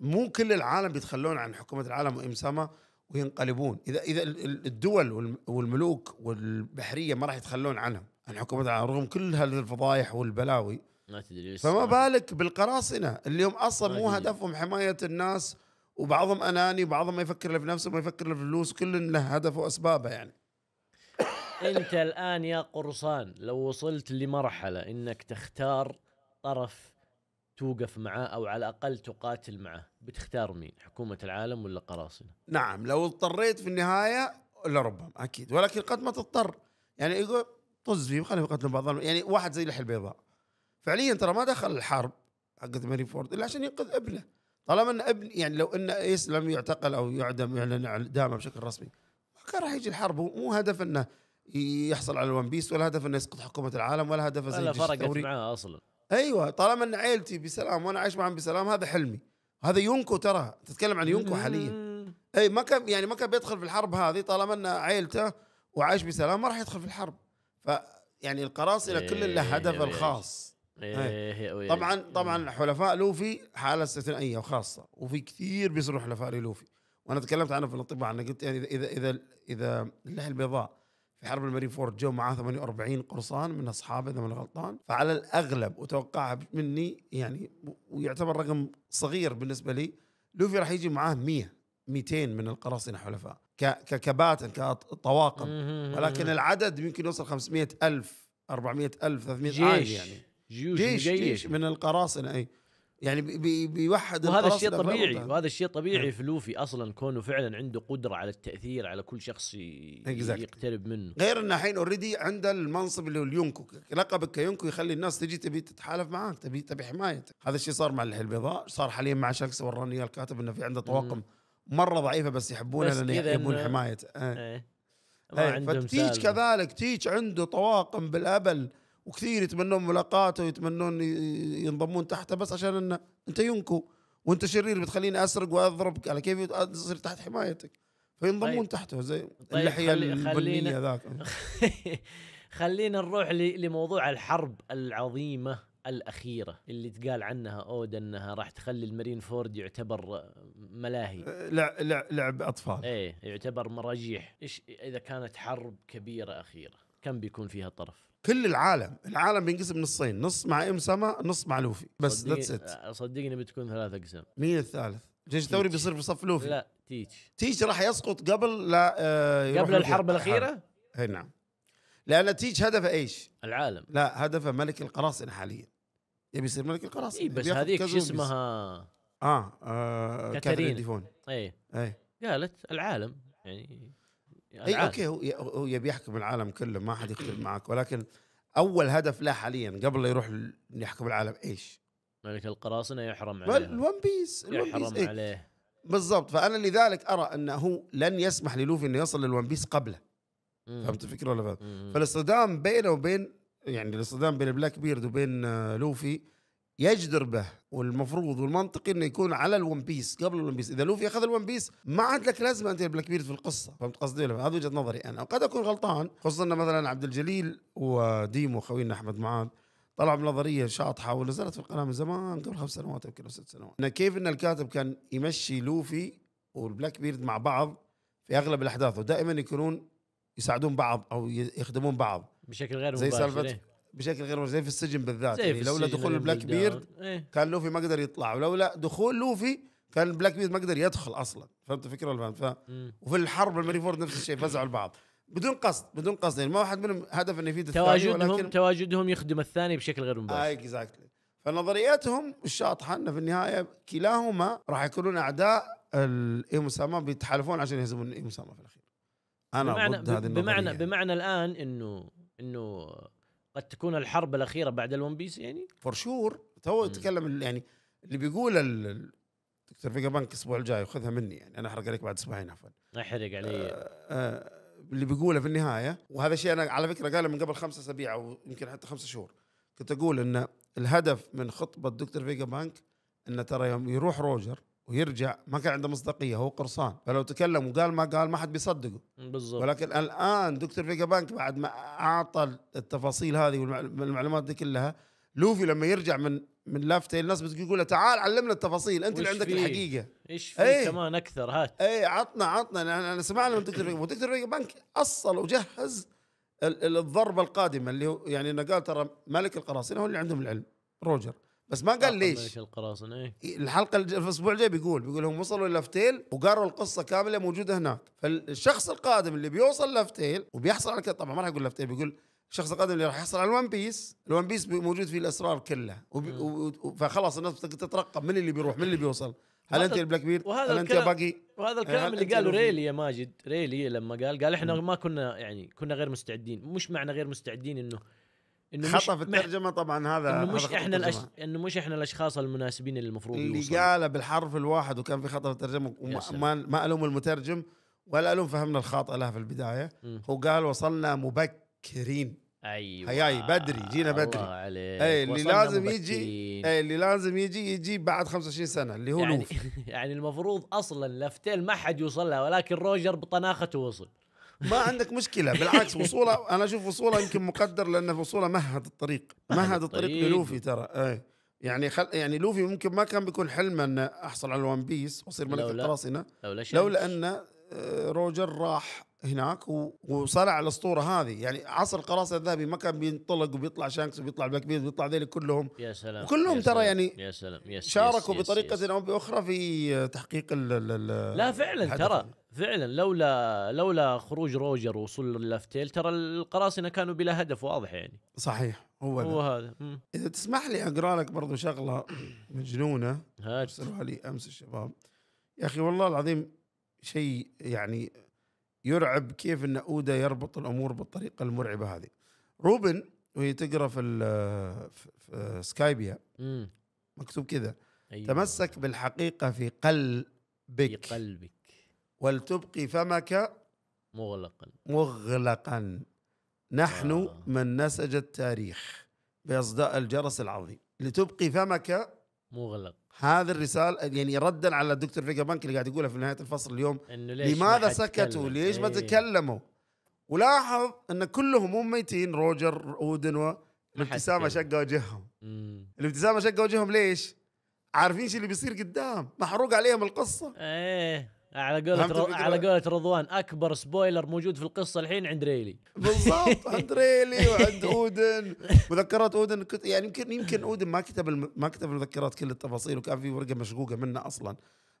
مو كل العالم بيتخلون عن حكومه العالم وام سما وينقلبون اذا اذا الدول والملوك والبحريه ما راح يتخلون عنهم عن حكومتها رغم كل هالفضايح والبلاوي ما تدري فما بالك بالقراصنه اللي هم اصلا مو هدفهم حمايه الناس وبعضهم اناني وبعضهم ما يفكر في نفسه ما يفكر في الفلوس كل له هدفه واسبابه يعني انت الان يا قرصان لو وصلت لمرحله انك تختار طرف توقف معاه او على الاقل تقاتل معاه بتختار مين حكومه العالم ولا قراصنه نعم لو اضطريت في النهايه لربما اكيد ولكن قد ما تضطر يعني يقول طز فيه وخليه يقتل بعض يعني واحد زي لحي البيضاء فعليا ترى ما دخل الحرب حقت ماري فورد الا عشان ينقذ ابنه طالما ان ابن يعني لو انه يسلم يعتقل او يعدم يعلن دامه بشكل رسمي ما كان راح يجي الحرب مو هدف انه يحصل على الون بيس ولا هدف انه يسقط حكومه العالم ولا هدف زي ولا فرقت معاه اصلا ايوه طالما ان عائلتي بسلام وانا عايش معهم بسلام هذا حلمي هذا يونكو ترى تتكلم عن يونكو حاليا اي ما كان يعني ما كان بيدخل في الحرب هذه طالما ان عائلته وعايش بسلام ما راح يدخل في الحرب ف يعني القراصنه إيه كل له إيه، هدف إيه، إيه. الخاص إيه طبعا طبعا حلفاء لوفي حاله استثنائيه وخاصه وفي كثير بيصيروا حلفاء لوفي وانا تكلمت عنه في الانطباع يعني انا قلت يعني اذا اذا, إذا اللحيه البيضاء في حرب الماري فورد جو معاه 48 قرصان من اصحابه اذا ماني غلطان فعلى الاغلب وتوقعها مني يعني ويعتبر رقم صغير بالنسبه لي لوفي راح يجي معاه 100 200 من القراصنه حلفاء ككباتن كطواقم ولكن العدد يمكن يوصل 500 ألف 400 ألف 300 عالي يعني جيش جيش, جيش من القراصنه اي يعني بي بيوحد وهذا الشيء طبيعي وهذا الشيء طبيعي نعم. في لوفي اصلا كونه فعلا عنده قدره على التاثير على كل شخص يقترب منه غير انه الحين اوريدي عنده المنصب اللي هو اليونكو لقبك كيونكو يخلي الناس تجي تبي تتحالف معاك تبي تبي حمايتك هذا الشيء صار مع الحلبة البيضاء صار حاليا مع شلكس وراني الكاتب انه في عنده طواقم مره ضعيفه بس يحبونها لان يحبون إن... حمايته آه. عندهم فتيج كذلك تيج عنده طواقم بالابل وكثير يتمنون ملاقاته ويتمنون ينضمون تحته بس عشان انه انت ينكو وانت شرير بتخليني اسرق واضربك على كيف تصير تحت حمايتك فينضمون طيب. تحته زي طيب اللحيه خلي البنيه ذاك خلينا نروح لموضوع الحرب العظيمه الاخيره اللي تقال عنها اودا انها راح تخلي المارين فورد يعتبر ملاهي لعب لعب اطفال ايه يعتبر مراجيح ايش اذا كانت حرب كبيره اخيره كم بيكون فيها طرف كل العالم العالم بينقسم نصين نص مع ام سما نص مع لوفي بس ذاتس ات صدقني بتكون ثلاث اقسام مين الثالث؟ جيش الثوري بيصير في صف لوفي لا تيتش تيتش راح يسقط قبل لا آه قبل الحرب الاخيره؟ اي نعم لان تيتش هدفه ايش؟ العالم لا هدفه ملك القراصنه حاليا يبي يصير ملك القراصنه إيه بس هذيك شو اسمها آه, آه كاترين ديفون اي اي قالت العالم يعني يعني اي اوكي هو هو يبي يحكم العالم كله ما حد يختلف معك ولكن اول هدف له حاليا قبل لا يروح يحكم العالم ايش؟ ملك القراصنه يحرم عليه الون بيس يحرم بيس إيه. عليه بالضبط فانا لذلك ارى انه لن يسمح للوفي انه يصل للون بيس قبله فهمت الفكره ولا فهمت؟ فالاصطدام بينه وبين يعني الاصطدام بين بلاك بيرد وبين آه، لوفي يجدر به والمفروض والمنطقي انه يكون على الون بيس قبل الون بيس اذا لوفي اخذ الون بيس ما عاد لك لازمه انت بلاك بيرد في القصه فهمت قصدي ولا هذا وجهه نظري انا وقد اكون غلطان خصوصا ان مثلا عبد الجليل وديمو خوينا احمد معاذ طلع بنظريه شاطحه ونزلت في القناه من زمان قبل خمس سنوات او ست سنوات انه كيف ان الكاتب كان يمشي لوفي والبلاك بيرد مع بعض في اغلب الاحداث ودائما يكونون يساعدون بعض او يخدمون بعض بشكل غير مباشر زي سالفه إيه. بشكل غير مباشر زي في السجن بالذات زي يعني لولا دخول البلاك بيرد إيه. كان لوفي ما قدر يطلع ولولا دخول لوفي كان بلاك بيرد ما قدر يدخل اصلا فهمت الفكره ولا ف... وفي الحرب فورد نفس الشيء فزعوا البعض بدون قصد بدون قصد يعني ما واحد منهم هدف انه يفيد تواجدهم ولكن... تواجدهم يخدم الثاني بشكل غير مباشر اي آه، اكزاكتلي فنظرياتهم الشاطحه انه في النهايه كلاهما راح يكونون اعداء الايمو ساما بيتحالفون عشان يهزمون الايمو ساما في الاخير انا بمعنى ضد هذه بمعنى بمعنى الان انه انه قد تكون الحرب الاخيره بعد الون بيس يعني فور شور تو تكلم يعني اللي بيقول دكتور فيجا بانك الاسبوع الجاي وخذها مني يعني انا احرق عليك بعد اسبوعين عفوا احرق علي آه آه اللي بيقوله في النهايه وهذا الشيء انا على فكره قاله من قبل خمسة اسابيع او يمكن حتى خمسة شهور كنت اقول ان الهدف من خطبه دكتور فيجا بانك انه ترى يوم يروح روجر ويرجع ما كان عنده مصداقيه هو قرصان فلو تكلم وقال ما قال ما حد بيصدقه بالضبط ولكن الان دكتور فيجا بانك بعد ما اعطى التفاصيل هذه والمعلومات دي كلها لوفي لما يرجع من من لافته الناس بتقول له تعال علمنا التفاصيل انت اللي عندك فيه؟ الحقيقه ايش في ايه؟ كمان اكثر هات اي عطنا عطنا انا سمعنا من دكتور فيجا ودكتور فيجا بانك اصل وجهز الضربه القادمه اللي هو يعني انه قال ترى ملك القراصنه هو اللي عندهم العلم روجر بس ما قال ليش القراصنه ايه الحلقه في الاسبوع الجاي بيقول بيقول هم وصلوا لفتيل وقروا القصه كامله موجوده هناك فالشخص القادم اللي بيوصل لفتيل وبيحصل على كده طبعا ما راح يقول لفتيل بيقول الشخص القادم اللي راح يحصل على الون بيس الون بيس موجود فيه الاسرار كلها فخلاص الناس تترقب من اللي بيروح من اللي بيوصل هل انت البلاك بيرد هل انت باقي وهذا يعني الكلام اللي قاله ريلي يا ماجد ريلي لما قال قال احنا ما كنا يعني كنا غير مستعدين مش معنى غير مستعدين انه انه خطا في الترجمه طبعا هذا انه مش احنا الأش... انه مش احنا الاشخاص المناسبين اللي المفروض اللي قاله بالحرف الواحد وكان في خطا في الترجمه وما ما الوم المترجم ولا الوم فهمنا الخاطئ لها في البدايه م. هو قال وصلنا مبكرين ايوه هياي بدري جينا بدري الله عليك اي اللي لازم مبكرين. يجي اي اللي لازم يجي يجي بعد 25 سنه اللي هو يعني لوف يعني المفروض اصلا لفتيل ما حد يوصل لها ولكن روجر بطناخته وصل ما عندك مشكله بالعكس وصوله انا اشوف وصوله يمكن مقدر لان وصوله مهد الطريق مهد الطريق للوفي ترى ايه يعني خل... يعني لوفي ممكن ما كان بيكون حلمه انه احصل على الون بيس واصير ملك القراصنه لولا لولا ان آه، روجر راح هناك و... وصلع الاسطوره هذه يعني عصر القراصنه الذهبي ما كان بينطلق وبيطلع شانكس وبيطلع بلاك بيز وبيطلع ذيلي كلهم يا سلام وكلهم يا ترى سلام يعني يا سلام يا شاركوا يس بطريقه او باخرى في تحقيق ال... ال لا فعلا ترى فعلا لولا لولا خروج روجر ووصول لافتيل ترى القراصنه كانوا بلا هدف واضح يعني صحيح هو, هو هذا اذا تسمح لي اقرا لك برضو شغله مجنونه ارسلوها لي امس الشباب يا اخي والله العظيم شيء يعني يرعب كيف ان اودا يربط الامور بالطريقه المرعبه هذه روبن وهي تقرا في, في سكايبيا مكتوب كذا أيوة. تمسك بالحقيقه في قلبك في قلبك ولتبقي فمك مغلقا مغلقا نحن آه. من نسج التاريخ بإصداء الجرس العظيم لتبقي فمك مغلق هذا الرسالة يعني ردا على الدكتور فيجا بانك اللي قاعد يقولها في نهاية الفصل اليوم إنه ليش لماذا سكتوا ليش ما إيه. تكلموا ولاحظ ان كلهم مو ميتين روجر اودن و الابتسامه شقه وجههم الابتسامه شقه وجههم ليش؟ عارفين شو اللي بيصير قدام محروق عليهم القصه ايه على قولة على قولة رضوان اكبر سبويلر موجود في القصه الحين عند ريلي بالضبط عند ريلي وعند اودن مذكرات اودن كت... يعني يمكن يمكن اودن ما كتب الم... ما كتب المذكرات كل التفاصيل وكان في ورقه مشقوقه منه اصلا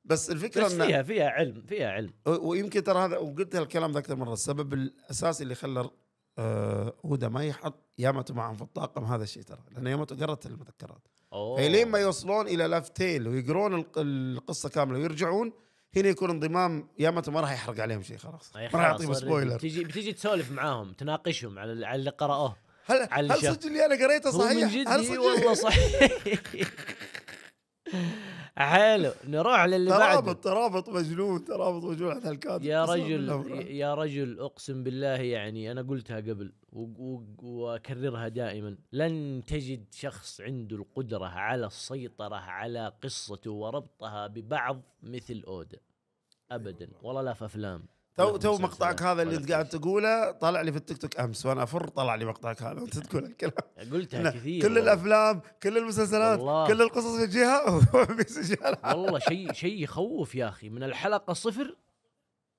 بس الفكره بس إن... فيها فيها علم فيها علم ويمكن ترى هذا وقلت هالكلام ذا اكثر مره السبب الاساسي اللي خلى آه ما يحط يامته معهم في الطاقم هذا الشيء ترى لان يامته قرت المذكرات أوه. فلين ما يوصلون الى لافتيل ويقرون القصه كامله ويرجعون هنا يكون انضمام يا ما ما راح يحرق عليهم شيء خلاص ما راح يعطيهم سبويلر بتجي بتجي تسولف معاهم تناقشهم على على اللي قرأوه هل على هل صدق اللي انا قريته صحيح؟ هل سجل والله صحيح حلو نروح للي بعده ترابط ترابط مجنون ترابط مجنون حتى الكاتب يا رجل يا رجل اقسم بالله يعني انا قلتها قبل واكررها دائما لن تجد شخص عنده القدره على السيطره على قصته وربطها ببعض مثل اودا ابدا أيوة. والله لا في افلام تو تو مقطعك يعني. هذا اللي انت قاعد تقوله طالع لي في التيك توك امس وانا افر طلع لي مقطعك هذا وانت تقول الكلام قلتها كثير كل الافلام كل المسلسلات كل القصص في جهه والله شيء شيء يخوف يا اخي من الحلقه صفر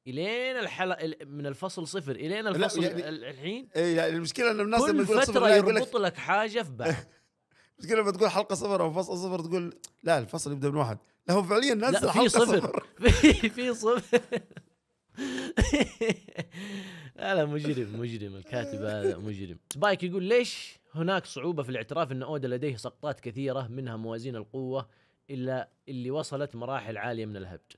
الين الحلقه من الفصل صفر الين الفصل يعني الحين اي يعني المشكله ان الناس كل فتره يربط لك حاجه في بعض المشكله لما تقول حلقه صفر او فصل صفر تقول لا الفصل يبدا من واحد لا هو فعليا نزل حلقه صفر في صفر لا مجرم مجرم الكاتب هذا مجرم سبايك يقول ليش هناك صعوبة في الاعتراف أن أودا لديه سقطات كثيرة منها موازين القوة إلا اللي وصلت مراحل عالية من الهبج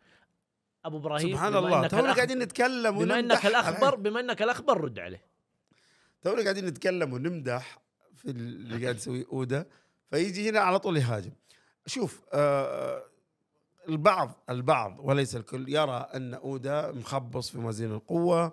أبو إبراهيم سبحان الله تونا قاعدين نتكلم ونمدح بما أنك الأخبر بما أنك الأخبر رد عليه تونا قاعدين نتكلم ونمدح في اللي قاعد يسوي أودا فيجي هنا على طول يهاجم شوف آه البعض البعض وليس الكل يرى ان اودا مخبص في موازين القوه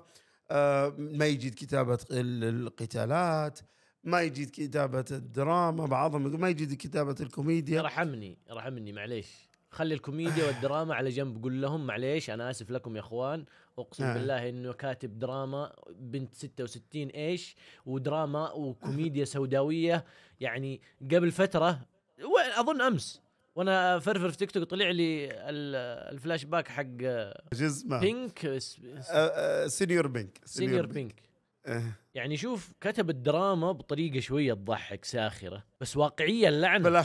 آه، ما يجيد كتابه القتالات ما يجيد كتابه الدراما بعضهم ما يجيد كتابه الكوميديا رحمني رحمني معليش خلي الكوميديا والدراما على جنب قول لهم معليش انا اسف لكم يا اخوان اقسم آه. بالله انه كاتب دراما بنت 66 ايش ودراما وكوميديا سوداويه يعني قبل فتره اظن امس وانا افرفر في تيك توك طلع لي الفلاش باك حق آه، جزمة بينك آه، آه، سينيور بينك سينيور بينك إيه. يعني شوف كتب الدراما بطريقه شويه تضحك ساخره بس واقعيه اللعنه بلا.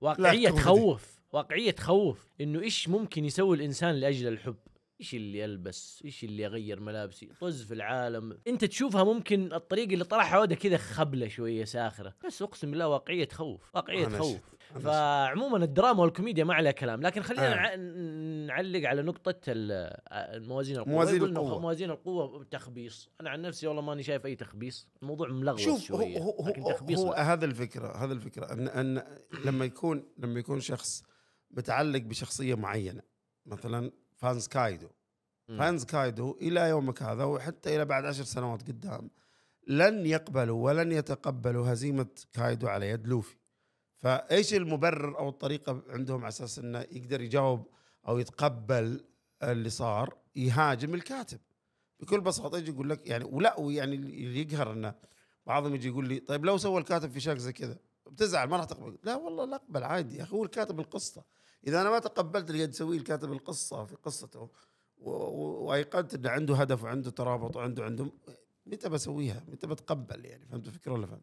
واقعيه تخوف واقعيه تخوف انه ايش ممكن يسوي الانسان لاجل الحب ايش اللي البس ايش اللي اغير ملابسي طز في العالم انت تشوفها ممكن الطريق اللي طرحها عوده كذا خبله شويه ساخره بس اقسم بالله واقعيه تخوف واقعيه تخوف فعموما الدراما والكوميديا ما عليها كلام لكن خلينا آه. نعلق على نقطه الموازين القوه موازين القوه موازين القوه تخبيص انا عن نفسي والله ماني شايف اي تخبيص الموضوع ملغوص شوف شويه هو هو, لكن تخبيص هو هذا الفكره هذا الفكره ان ان لما يكون لما يكون شخص متعلق بشخصيه معينه مثلا فانز كايدو فانز كايدو الى يومك هذا وحتى الى بعد عشر سنوات قدام لن يقبلوا ولن يتقبلوا هزيمه كايدو على يد لوفي فايش المبرر او الطريقه عندهم على اساس انه يقدر يجاوب او يتقبل اللي صار يهاجم الكاتب بكل بساطه يجي يقول لك يعني ولا ويعني اللي يقهر انه بعضهم يجي يقول لي طيب لو سوى الكاتب في شك زي كذا بتزعل ما راح تقبل لا والله لا اقبل عادي يا اخي هو الكاتب القصه اذا انا ما تقبلت اللي قاعد يسويه الكاتب القصه في قصته وايقنت انه عنده هدف وعنده ترابط وعنده عنده متى بسويها؟ متى بتقبل يعني فهمت الفكره ولا فهمت؟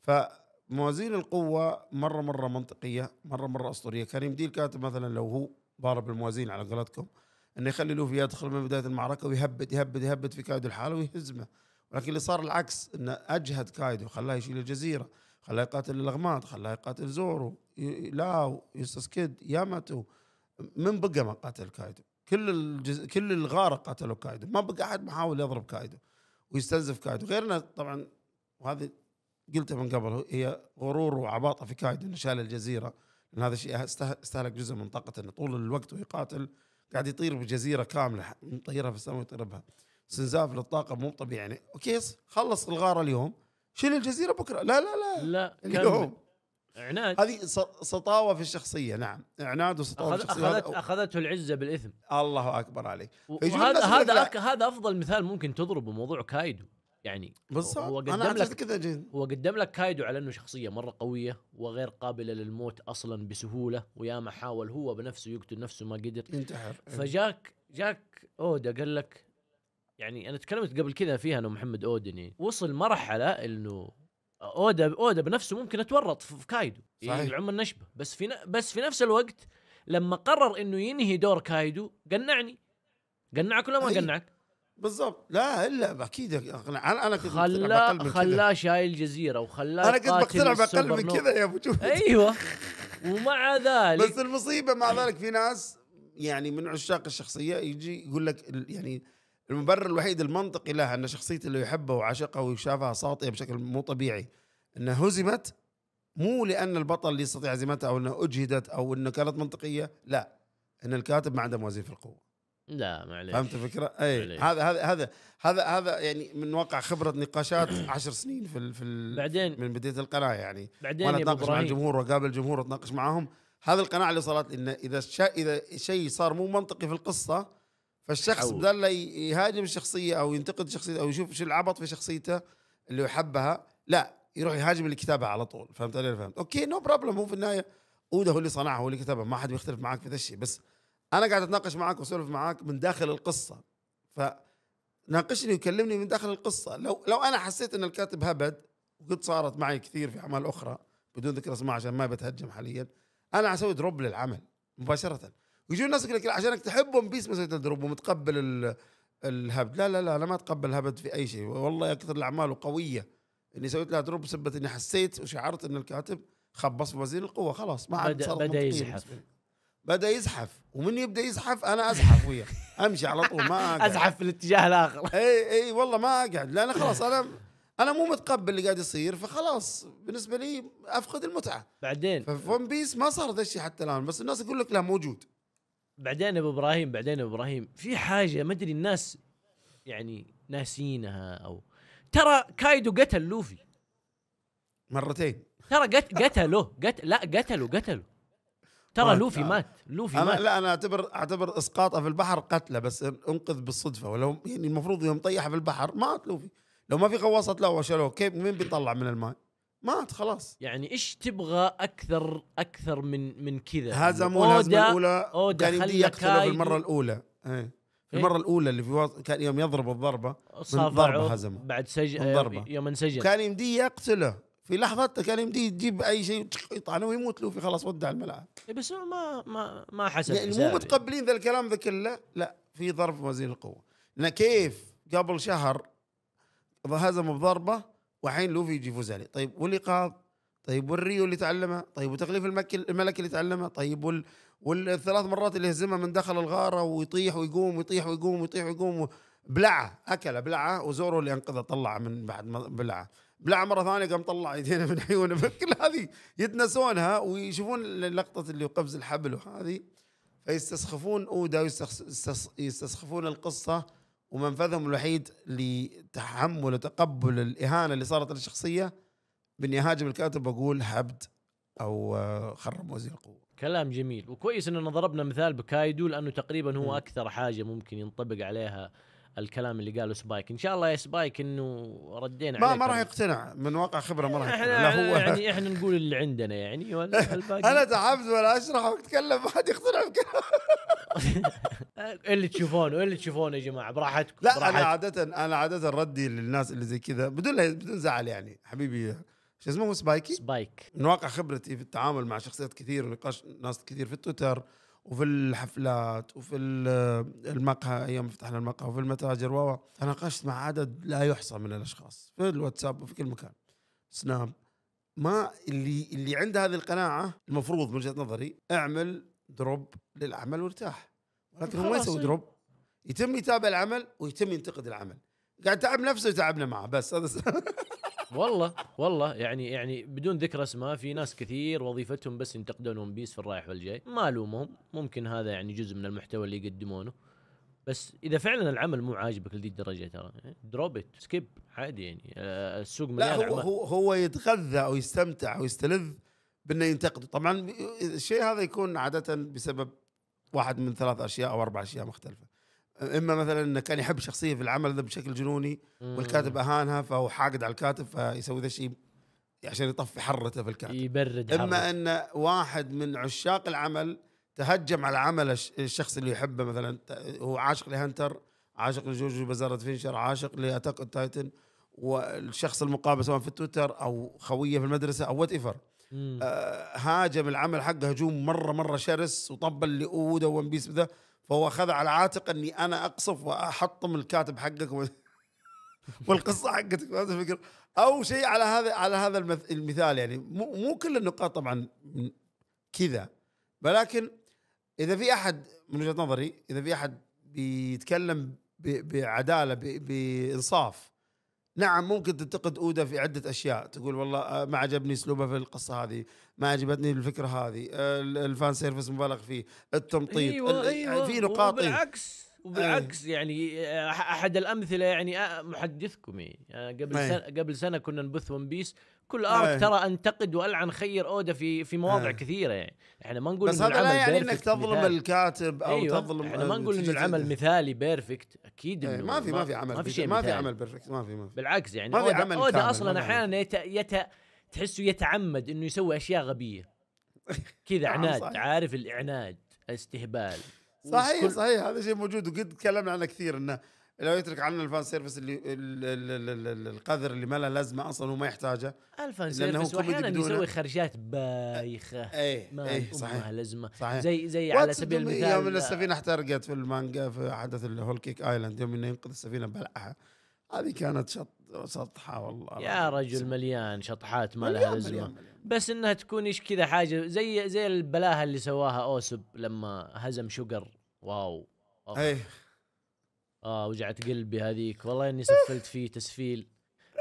فموازين القوه مره مره منطقيه مره مره اسطوريه كان يمدي الكاتب مثلا لو هو ضارب الموازين على قولتكم انه يخلي لوفي يدخل من بدايه المعركه ويهبد يهبد يهبد في كايدو الحاله ويهزمه ولكن اللي صار العكس انه اجهد كايدو خلاه يشيل الجزيره خلاه يقاتل الاغماط خلاه يقاتل زورو لا كيد يا ماتو من بقى ما قاتل كايدو كل الجز... كل الغاره قاتلوا كايدو ما بقى احد محاول يضرب كايدو ويستنزف كايدو غيرنا طبعا وهذه قلتها من قبل هي غرور وعباطه في كايدو انه شال الجزيره لان هذا الشيء استهلك جزء من طاقته انه طول الوقت ويقاتل قاعد يطير بجزيره كامله يطيرها في السماء ويطير بها استنزاف للطاقه مو طبيعي يعني اوكي خلص الغاره اليوم شيل الجزيره بكره لا لا لا لا اليوم عناد هذه سطاوه في الشخصيه نعم عناد وسطاوه أخذ في الشخصيه اخذته العزه بالاثم الله اكبر عليك هذا هذا أك... هذا افضل مثال ممكن تضربه موضوع كايدو يعني بالضبط هو قدم أنا لك كذا هو قدم لك كايدو على انه شخصيه مره قويه وغير قابله للموت اصلا بسهوله وياما حاول هو بنفسه يقتل نفسه ما قدر ينتحر فجاك جاك اودا قال لك يعني انا تكلمت قبل كذا فيها انا محمد اودن يعني وصل مرحله انه اودا اودا بنفسه ممكن اتورط في كايدو يعني صحيح العمر نشبه بس في بس في نفس الوقت لما قرر انه ينهي دور كايدو قنعني قنعك ولا ما قنعك؟ بالضبط لا الا اكيد انا انا كنت كذا خلاه شايل جزيره وخلاه انا كنت بقتنع باقل من كذا يا ابو جود ايوه ومع ذلك بس المصيبه مع ذلك في ناس يعني من عشاق الشخصيه يجي يقول لك يعني المبرر الوحيد المنطقي لها ان شخصيته اللي يحبها وعاشقه وشافها ساطيه بشكل مو طبيعي انها هزمت مو لان البطل اللي يستطيع هزيمتها او انها اجهدت او انها كانت منطقيه لا ان الكاتب ما عنده موازين في القوه لا معليش فهمت الفكره؟ اي هذا هذا هذا هذا هذا يعني من واقع خبره نقاشات عشر سنين في في بعدين من بدايه القناه يعني بعدين وانا اتناقش مع الجمهور واقابل الجمهور واتناقش معاهم هذا القناعه اللي صارت لي انه اذا شا اذا شيء صار مو منطقي في القصه فالشخص بدل يهاجم الشخصيه او ينتقد شخصية او يشوف شو العبط في شخصيته اللي يحبها لا يروح يهاجم اللي كتبها على طول فهمت علي فهمت اوكي نو no بروبلم هو في النهايه اوده هو اللي صنعها هو اللي كتبها ما حد بيختلف معاك في ذا الشيء بس انا قاعد اتناقش معاك واسولف معاك من داخل القصه ف ناقشني وكلمني من داخل القصه لو لو انا حسيت ان الكاتب هبد وقد صارت معي كثير في اعمال اخرى بدون ذكر اسماء عشان ما بتهجم حاليا انا أسوي دروب للعمل مباشره ويجون الناس يقول لك عشانك تحبهم بيس ما تضرب ومتقبل الهبد لا لا لا انا ما اتقبل الهبد في اي شيء والله اكثر الاعمال قويه اني سويت لها دروب بسبب اني حسيت وشعرت ان الكاتب خبص موازين القوه خلاص ما عاد صار بدا يزحف بدا يزحف ومن يبدا يزحف انا ازحف وياه امشي على طول ما أقعد. ازحف في الاتجاه الاخر اي اي والله ما اقعد لان خلاص انا انا مو متقبل اللي قاعد يصير فخلاص بالنسبه لي افقد المتعه بعدين فون بيس ما صار ذا الشيء حتى الان بس الناس يقول لك لا موجود بعدين ابو ابراهيم بعدين ابو ابراهيم في حاجه ما ادري الناس يعني ناسينها او ترى كايدو قتل لوفي مرتين ترى قتله قتل لا قتله قتله ترى طيب، لوفي آه. مات لوفي أنا مات لا انا اعتبر اعتبر اسقاطه في البحر قتله بس انقذ بالصدفه ولو يعني المفروض يوم طيحه في البحر مات لوفي لو ما في غواصه لا وشلوه كيف مين بيطلع من الماء مات خلاص يعني ايش تبغى اكثر اكثر من من كذا يعني مو الهزمه الاولى أودا كان يدي يقتله في المره الاولى ايه في إيه. المره الاولى اللي في وض... كان يوم يضرب الضربه من ضربه هزمه بعد من الضربه يوم انسجن كان يمديه يقتله في لحظتها كان يمديه يجيب اي شيء يطعنه ويموت لوفي خلاص ودع الملعب إيه، بس ما ما ما حسب يعني مو متقبلين ذا الكلام ذا كله لا في ضرب موازين القوه كيف قبل شهر هزموا بضربه وحين لوفي يجي يفوز عليه طيب والايقاظ طيب والريو اللي تعلمها طيب وتغليف الملك الملك اللي تعلمها طيب وال... والثلاث مرات اللي هزمها من دخل الغاره ويطيح ويقوم ويطيح ويقوم ويطيح ويقوم بلعه اكله بلعه وزورو اللي انقذه طلعه من بعد ما بلعه بلعه مره ثانيه قام طلع يدينه من عيونه كل هذه يتنسونها ويشوفون لقطه اللي قفز الحبل وهذه فيستسخفون اودا ويستسخفون القصه ومنفذهم الوحيد لتحمل وتقبل الإهانة اللي صارت للشخصية بإني أهاجم الكاتب وأقول هبد أو آه، خرب وزير القوة كلام جميل وكويس اننا ضربنا مثال بكايدو لانه تقريبا هو اكثر حاجه ممكن ينطبق عليها الكلام اللي قاله سبايك ان شاء الله يا سبايك انه ردينا ما ما راح يقتنع من واقع خبره ما راح يقتنع لا هو يعني احنا نقول اللي عندنا يعني انا تعبت ولا اشرح واتكلم ما حد يقتنع بكلام اللي تشوفونه اللي تشوفونه يا جماعه براحتكم لا انا عاده انا عاده ردي للناس اللي زي كذا بدون بدون زعل يعني حبيبي شو اسمه سبايكي؟ سبايك من واقع خبرتي في التعامل مع شخصيات كثير ونقاش ناس كثير في التويتر وفي الحفلات وفي المقهى ايام فتحنا المقهى وفي المتاجر و تناقشت مع عدد لا يحصى من الاشخاص في الواتساب وفي كل مكان سناب ما اللي اللي عنده هذه القناعه المفروض من وجهه نظري اعمل دروب للعمل وارتاح ولكن هو ما يسوي إيه. دروب يتم يتابع العمل ويتم ينتقد العمل قاعد تعب نفسه وتعبنا معه بس هذا والله والله يعني يعني بدون ذكر اسماء في ناس كثير وظيفتهم بس ينتقدون ون بيس في الرايح والجاي ما الومهم ممكن هذا يعني جزء من المحتوى اللي يقدمونه بس اذا فعلا العمل مو عاجبك لذي الدرجه ترى دروب ات سكيب عادي يعني آه، السوق مليان لا هو, هو هو يتغذى او يستمتع او يستلذ بانه ينتقد طبعا الشيء هذا يكون عاده بسبب واحد من ثلاث اشياء او اربع اشياء مختلفه اما مثلا انه كان يحب شخصيه في العمل ذا بشكل جنوني والكاتب اهانها فهو حاقد على الكاتب فيسوي ذا الشيء عشان يطفي حرته في الكاتب يبرد اما ان واحد من عشاق العمل تهجم على عمل الشخص اللي يحبه مثلا هو عاشق لهنتر عاشق لجوجو بزارة فينشر عاشق لاتاك تايتن والشخص المقابل سواء في تويتر او خويه في المدرسه او وات ايفر آه هاجم العمل حقه هجوم مره مره شرس وطبل لاودا وون بيس فهو أخذ على عاتق أني أنا أقصف وأحطم الكاتب حقك والقصة حقتك أو شيء على هذا على هذا المثال يعني مو مو كل النقاط طبعا كذا ولكن إذا في أحد من وجهة نظري إذا في أحد بيتكلم بعدالة بإنصاف نعم ممكن تنتقد اودا في عده اشياء تقول والله آه، ما عجبني اسلوبها في القصه هذه ما عجبتني الفكره هذه آه، الفان سيرفس مبالغ فيه التمطيط أيوة أيوة يعني في نقاط بالعكس وبالعكس أيه. يعني آه، احد الامثله يعني محدثكم يعني قبل إيه. سنة قبل سنه كنا نبث ون بيس كل ارك إيه. ترى انتقد والعن خير اودا في في مواضع أيه. كثيره يعني احنا ما نقول بس هذا لا يعني انك تظلم مثالي. الكاتب او أيوة. تظلم احنا ما نقول انه العمل مثالي بيرفكت اكيد أيه. ما في ما في عمل ما في شيء ما في عمل بيرفكت ما في ما في بالعكس يعني ما في عمل اودا, أودا اصلا احيانا يت... يت... تحسه يتعمد انه يسوي اشياء غبيه كذا نعم، عناد عارف الاعناد استهبال صحيح صحيح هذا شيء موجود وقد تكلمنا عنه كثير انه لو يترك عنه الفان سيرفيس اللي القذر اللي ما له لازمه اصلا وما يحتاجه الفان سيرفيس واحيانا يسوي خرجات بايخه ايه, إيه، ما ايه صحيح ما لازمه صحيح زي زي على سبيل المثال يوم ان السفينه احترقت في المانجا في حدث الهول كيك ايلاند يوم انه ينقذ السفينه بلعها هذه كانت شط سطحه والله يا رجل مليان شطحات ما لها لازمه بس انها تكون ايش كذا حاجه زي زي البلاهه اللي سواها اوسب لما هزم شوجر واو أوه. ايه اه وجعت قلبي هذيك والله اني سفلت فيه تسفيل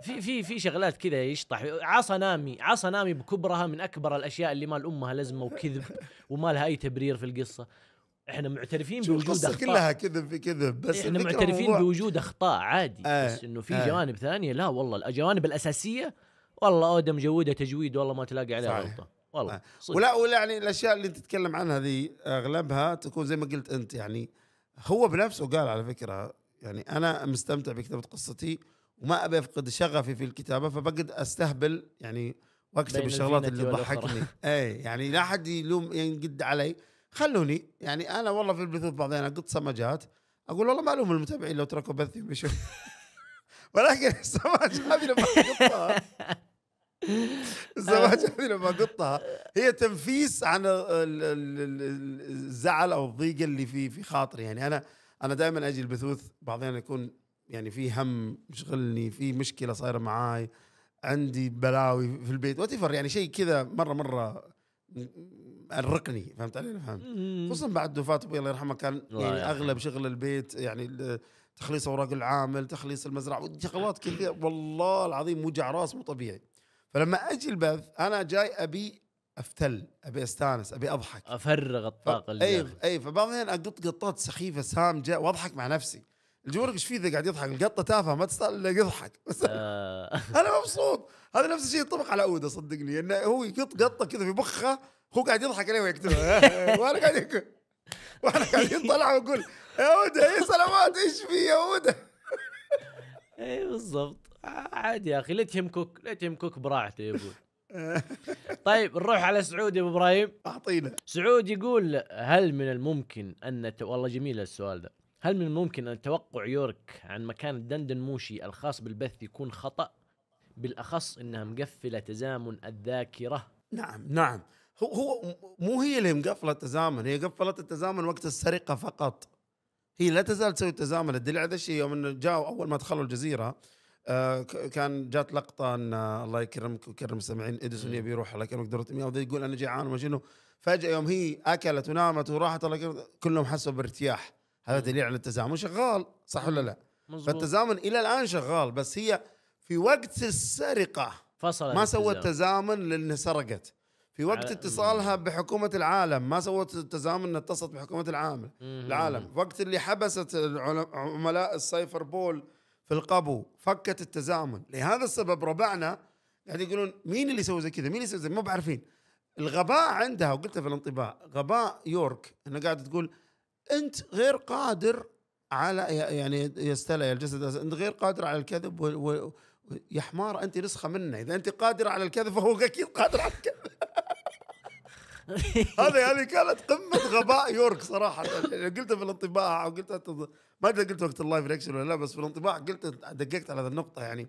في في في شغلات كذا يشطح عصا نامي عصا نامي بكبرها من اكبر الاشياء اللي مال امها لازمه وكذب وما لها اي تبرير في القصه احنا معترفين بوجود اخطاء كلها كذب في كذب بس احنا معترفين بوجود اخطاء عادي آه بس انه في آه جوانب ثانيه لا والله الجوانب الاساسيه والله اودا مجوده تجويد والله ما تلاقي عليها غلطه والله آه. ولا ولا يعني الاشياء اللي تتكلم عنها ذي اغلبها تكون زي ما قلت انت يعني آه هو بنفسه قال على فكره يعني انا مستمتع بكتابه قصتي وما ابي افقد شغفي في الكتابه فبقد استهبل يعني واكتب الشغلات اللي تضحكني اي يعني لا حد يلوم ينقد يعني علي خلوني يعني انا والله في البثوث بعضين اقط سمجات اقول والله ما الوم المتابعين لو تركوا بثي بيشوف ولكن السمج هذه لما الزواج آه. هذه لما قطها هي تنفيس عن الزعل او الضيقه اللي في في خاطري يعني انا انا دائما اجي البثوث بعضين يكون يعني في هم مشغلني في مشكله صايره معاي عندي بلاوي في البيت وتفر يعني شيء كذا مره مره ارقني فهمت علي فهمت خصوصا بعد وفاه ابوي الله يرحمه كان يعني اغلب شغل البيت يعني تخليص اوراق العامل تخليص المزرعه شغلات كثيره والله العظيم وجع راس مو طبيعي فلما اجي البث انا جاي ابي افتل ابي استانس ابي اضحك افرغ الطاقه اللي اي اي فبعدين اقط قطات سخيفه سامجه واضحك مع نفسي الجمهور ايش فيه قاعد يضحك القطه تافهه ما تستاهل الا يضحك آه. انا مبسوط هذا نفس الشيء ينطبق على اوده صدقني انه هو يقط قطه كذا في مخه هو قاعد يضحك عليه ويكتبها وانا قاعد واحنا قاعدين نطلع ونقول يا اوده إيه، يا سلامات ايش في يا اوده اي بالضبط عادي يا اخي لا كوك لا كوك براحته يا ابوي طيب نروح على سعود يا ابو ابراهيم اعطينا سعود يقول هل من الممكن ان ت... والله جميل السؤال ده هل من الممكن ان توقع يورك عن مكان الدندن موشي الخاص بالبث يكون خطا بالاخص انها مقفله تزامن الذاكره نعم نعم هو هو مو هي اللي مقفله التزامن هي قفلت التزامن وقت السرقه فقط هي لا تزال تسوي تزامن الدليل على هذا الشيء يوم انه جاوا اول ما دخلوا الجزيره آه كان جات لقطه ان الله يكرمك ويكرم المستمعين اديسون يبي يروح الله يكرمك دوره المياه يقول انا جيعان وما شنو فجاه يوم هي اكلت ونامت وراحت الله كلهم حسوا بارتياح هذا دليل على التزامن شغال صح ولا لا؟ مزبوط. فالتزامن الى الان شغال بس هي في وقت السرقه فصلت ما سوت تزامن لانها سرقت في وقت اتصالها بحكومه العالم ما سوت التزامن انها اتصلت بحكومه العالم العالم وقت اللي حبست عملاء السايفر بول في القبو فكت التزامن لهذا السبب ربعنا يعني يقولون مين اللي سوى زي كذا مين اللي سوى زي ما بعرفين الغباء عندها وقلتها في الانطباع غباء يورك انها قاعده تقول انت غير قادر على يعني يستلى الجسد انت غير قادر على الكذب و... و... يا حمار انت نسخه منه اذا انت قادره على الكذب فهو اكيد قادر على الكذب هذه هذه يعني كانت قمه غباء يورك صراحه يعني قلتها في الانطباع وقلت ما ادري قلت وقت اللايف ريكشن ولا لا بس في الانطباع قلت دققت على هذه النقطه يعني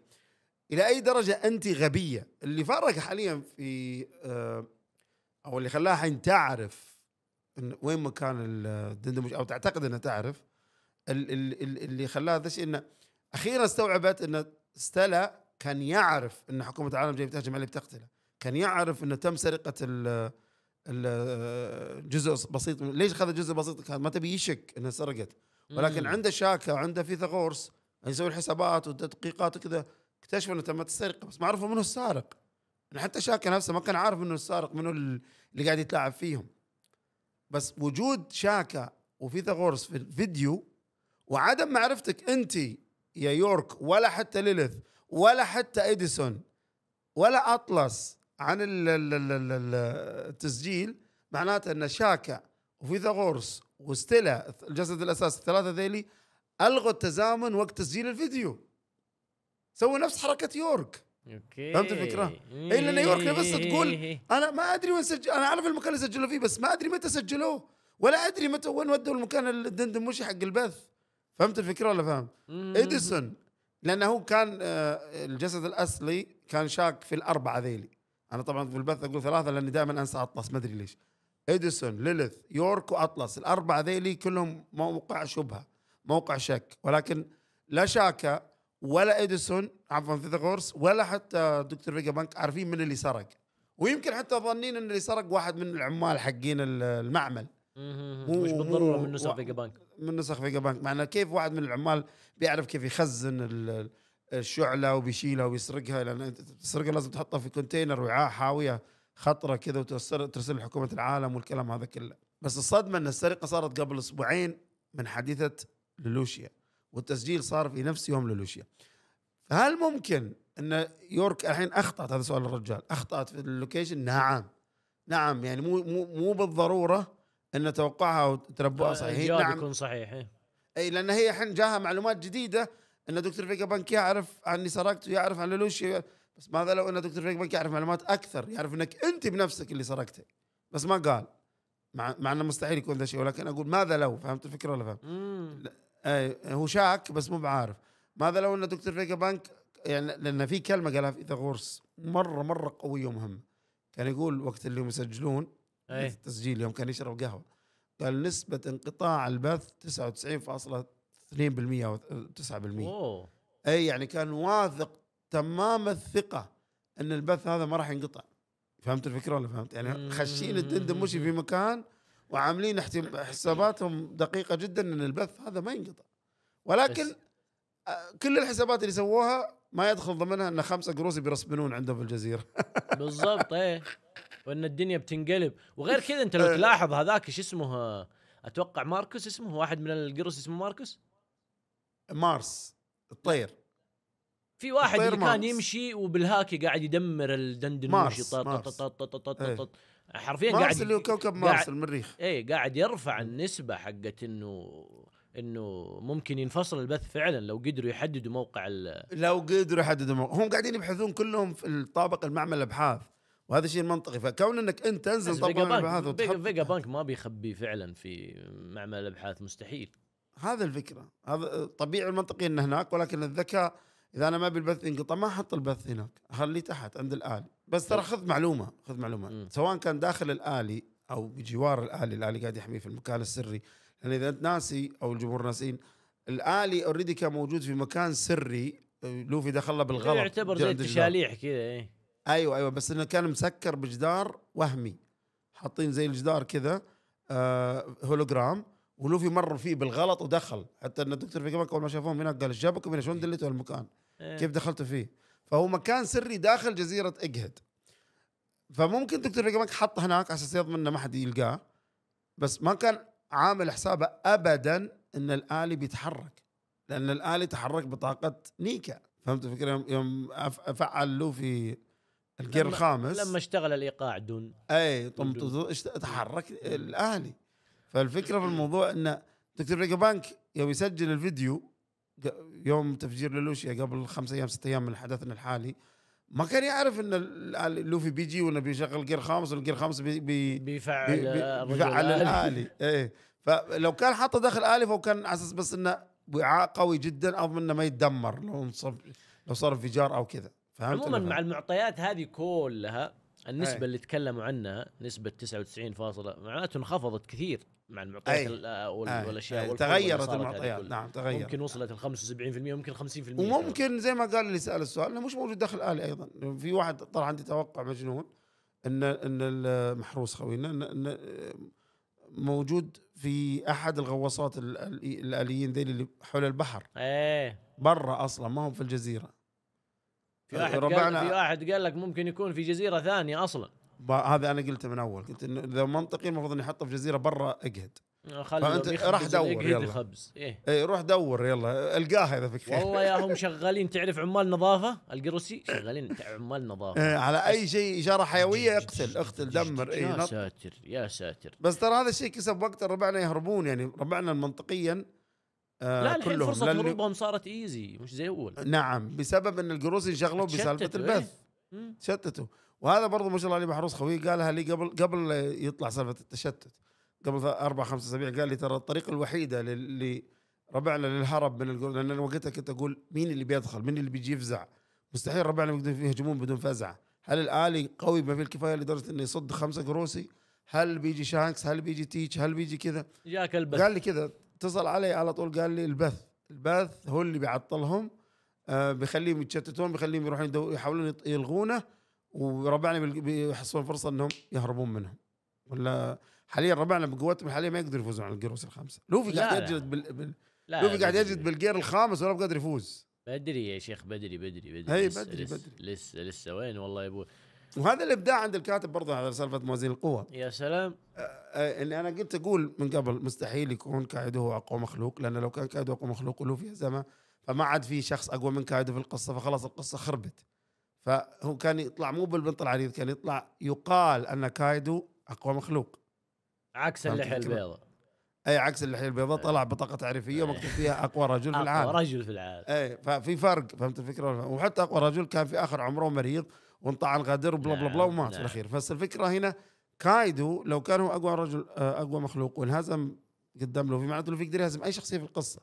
الى اي درجه انت غبيه اللي فرق حاليا في آه، او اللي خلاها حين تعرف وين مكان الدندمج او تعتقد انها تعرف اللي خلاها هذا الشيء انه اخيرا استوعبت ان ستلا كان يعرف ان حكومه العالم جايه بتهجم عليه بتقتله كان يعرف انه تم سرقه الجزء بسيط ليش اخذ الجزء بسيط ما تبي يشك انها سرقت ولكن عنده شاكه وعنده فيثاغورس يسوي الحسابات والتدقيقات وكذا اكتشفوا انه تمت السرقه بس ما عرفوا منو السارق حتى شاكا نفسه ما كان عارف منو السارق منو اللي قاعد يتلاعب فيهم بس وجود شاكا وفيثاغورس في الفيديو وعدم معرفتك انت يا يورك ولا حتى ليلث ولا حتى اديسون ولا اطلس عن التسجيل معناته ان شاكا وفيثاغورس وستيلا الجسد الاساسي الثلاثه ذيلي الغوا التزامن وقت تسجيل الفيديو سووا نفس حركه يورك اوكي فهمت الفكره؟ اي لان يورك بس تقول انا ما ادري وين سجل انا اعرف المكان اللي سجلوا فيه بس ما ادري متى سجلوه ولا ادري متى وين ودوا المكان الدندن مشي حق البث فهمت الفكره ولا فهمت؟ اديسون لانه هو كان آه، الجسد الاصلي كان شاك في الاربعه ذيلي انا طبعا في البث اقول ثلاثه لاني دائما انسى اطلس ما ادري ليش اديسون ليلث يورك واطلس الاربعه ذيلي كلهم موقع شبهه موقع شك ولكن لا شاكا ولا اديسون عفوا فيثاغورس ولا حتى دكتور فيجا بانك عارفين من اللي سرق ويمكن حتى ظانين ان اللي سرق واحد من العمال حقين المعمل مش بالضروره من نسخ فيجا بانك من نسخ فيجا بانك معناه كيف واحد من العمال بيعرف كيف يخزن الشعله وبيشيلها وبيسرقها لان تسرقها لازم تحطها في كونتينر وعاء حاويه خطره كذا وترسل ترسل لحكومه العالم والكلام هذا كله بس الصدمه ان السرقه صارت قبل اسبوعين من حادثه لولوشيا والتسجيل صار في نفس يوم لولوشيا هل ممكن ان يورك الحين اخطات هذا سؤال الرجال اخطات في اللوكيشن نعم نعم يعني مو مو مو بالضروره ان توقعها وتنبؤها آه، صحيح نعم يكون صحيح إيه. اي لان هي الحين جاها معلومات جديده ان دكتور فيجا بانك يعرف عني سرقت ويعرف عن لوشي بس ماذا لو ان دكتور فيجا بانك يعرف معلومات اكثر يعرف انك انت بنفسك اللي سرقته بس ما قال مع مع انه مستحيل يكون ذا الشيء ولكن اقول ماذا لو فهمت الفكره ولا فهمت؟ اي هو شاك بس مو بعارف ماذا لو ان دكتور فيجا بانك يعني لان في كلمه قالها في فيثاغورس مره مره قويه ومهمه كان يقول وقت اللي يسجلون أيه. التسجيل يوم كان يشرب قهوه قال نسبه انقطاع البث 99. 2% او 9% أوه. اي يعني كان واثق تمام الثقه ان البث هذا ما راح ينقطع فهمت الفكره ولا فهمت؟ يعني خشين مشي في مكان وعاملين حساباتهم دقيقه جدا ان البث هذا ما ينقطع ولكن كل الحسابات اللي سووها ما يدخل ضمنها ان خمسة قروس بيرسبنون عندهم في الجزيره بالضبط ايه وان الدنيا بتنقلب وغير كذا انت لو إيه. تلاحظ هذاك شو اسمه اتوقع ماركوس اسمه واحد من القروس اسمه ماركوس مارس الطير في واحد اللي كان يمشي وبالهاكي قاعد يدمر الدندن مارس, مارس. إيه. حرفيا مارس قاعد اللي هو كوكب مارس المريخ اي قاعد يرفع النسبه حقت انه انه ممكن ينفصل البث فعلا لو قدروا يحددوا موقع ال لو قدروا يحددوا موقع هم قاعدين يبحثون كلهم في الطابق المعمل الابحاث وهذا شيء منطقي فكون انك انت تنزل طابق الابحاث فيجا بانك ما بيخبي فعلا في معمل الابحاث مستحيل هذا الفكره هذا طبيعي المنطقي انه هناك ولكن الذكاء اذا انا ما ابي البث ينقطع ما احط البث هناك خليه تحت عند الالي بس ترى طيب. خذ معلومه خذ معلومه م. سواء كان داخل الالي او بجوار الالي الالي قاعد يحميه في المكان السري لان اذا انت ناسي او الجمهور ناسين الالي اوريدي كان موجود في مكان سري لوفي دخله بالغلط يعتبر زي التشاليح كذا ايه ايوه ايوه بس انه كان مسكر بجدار وهمي حاطين زي الجدار كذا آه هولوجرام ولوفي مر فيه بالغلط ودخل حتى ان الدكتور فيجيماك اول ما شافوهم هناك قال ايش جابكم هنا شلون دليتوا المكان؟ إيه. كيف دخلتوا فيه؟ فهو مكان سري داخل جزيره اجهد فممكن الدكتور فيجيماك حط هناك على اساس يضمن انه ما حد يلقاه بس ما كان عامل حسابه ابدا ان الالي بيتحرك لان الالي تحرك بطاقه نيكا فهمت الفكره يوم فعل لوفي الجير الخامس لما اشتغل الايقاع دون اي تحرك إيه. الالي فالفكره في الموضوع ان دكتور ريجا بانك يوم يسجل الفيديو يوم تفجير للوشيا قبل خمس ايام ست ايام من حدثنا الحالي ما كان يعرف ان لوفي بيجي وانه بيشغل جير خامس والجير خامس بي بي بيفعل بي بي بيفعل الالي ايه فلو كان حاطه داخل الي فهو كان على اساس بس انه وعاء قوي جدا اضمن انه ما يتدمر لو انصب لو صار انفجار او كذا فهمت عموما مع المعطيات هذه كلها النسبه أي. اللي تكلموا عنها نسبه 99 فاصلة معناته انخفضت كثير مع المعطيات آه، والاشياء تغيرت المعطيات نعم تغيرت ممكن وصلت ال 75% ممكن 50% وممكن زي ما قال اللي سال السؤال انه مش موجود دخل الي ايضا في واحد طلع عندي توقع مجنون ان ان المحروس خوينا ان موجود في احد الغواصات الاليين ذيل اللي حول البحر ايه برا اصلا ما هم في الجزيره في أه، واحد ربعنا في واحد قال لك ممكن يكون في جزيره ثانيه اصلا هذا انا قلته من اول قلت انه اذا منطقي المفروض اني احطه في جزيره برا اقعد أه، فانت راح دور يلا خبز. إيه؟ اي روح دور يلا القاها اذا فيك خير والله يا هم شغالين تعرف عمال نظافه القروسي شغالين عمال نظافه إيه على اي شيء اشاره حيويه اقتل اقتل دمر اي يا ساتر يا ساتر بس ترى هذا الشيء كسب وقت ربعنا يهربون يعني ربعنا منطقيا آه لا الحين فرصة هروبهم صارت ايزي مش زي اول نعم بسبب ان القروس انشغلوا بسالفة إيه. البث ايه؟ شتتوا وهذا برضه ما شاء الله علي محروس خوي قالها لي قبل قبل يطلع سالفة التشتت قبل اربع خمس اسابيع قال لي ترى الطريقة الوحيدة اللي ربعنا للهرب من القروس لان انا وقتها كنت اقول مين اللي بيدخل مين اللي بيجي يفزع مستحيل ربعنا يقدرون يهجمون بدون فزعة هل الالي قوي بما فيه الكفايه لدرجه انه يصد خمسه قروسي هل بيجي شانكس هل بيجي تيتش هل بيجي كذا جاك البث قال لي كذا اتصل علي على طول قال لي البث البث هو اللي بيعطلهم آه، بيخليهم يتشتتون بيخليهم يروحون يحاولون يلغونه وربعنا بيحصلون فرصه انهم يهربون منهم ولا حاليا ربعنا بقوتهم الحاليه ما يقدروا يفوزون على القروس الخامسه لوفي قاعد يجلد بال... بال... لا لوفي قاعد يجلد بالجير الخامس ولا بقدر يفوز بدري يا شيخ بدري بدري بدري هي بدري لسه بدري لسه لسه وين والله يا ابوي وهذا الابداع عند الكاتب برضه على سالفه موازين القوى يا سلام آه، آه، اللي انا قلت اقول من قبل مستحيل يكون كايدو هو اقوى مخلوق لان لو كان كايدو اقوى مخلوق ولوفي زمان فما عاد في شخص اقوى من كايدو في القصه فخلاص القصه خربت فهو كان يطلع مو بالبنط العريض كان يطلع يقال ان كايدو اقوى مخلوق عكس اللحيه البيضاء اي عكس اللحيه البيضاء إيه. طلع بطاقه تعريفيه إيه. مكتوب فيها اقوى رجل في العالم اقوى رجل في العالم اي ففي فرق فهمت الفكره وحتى اقوى رجل كان في اخر عمره مريض وانطع الغدر وبلا بلا بلا ومات في الاخير بس الفكره هنا كايدو لو كان هو اقوى رجل آه، اقوى مخلوق وانهزم قدام لوفي معناته لوفي يقدر يهزم اي شخصيه في القصه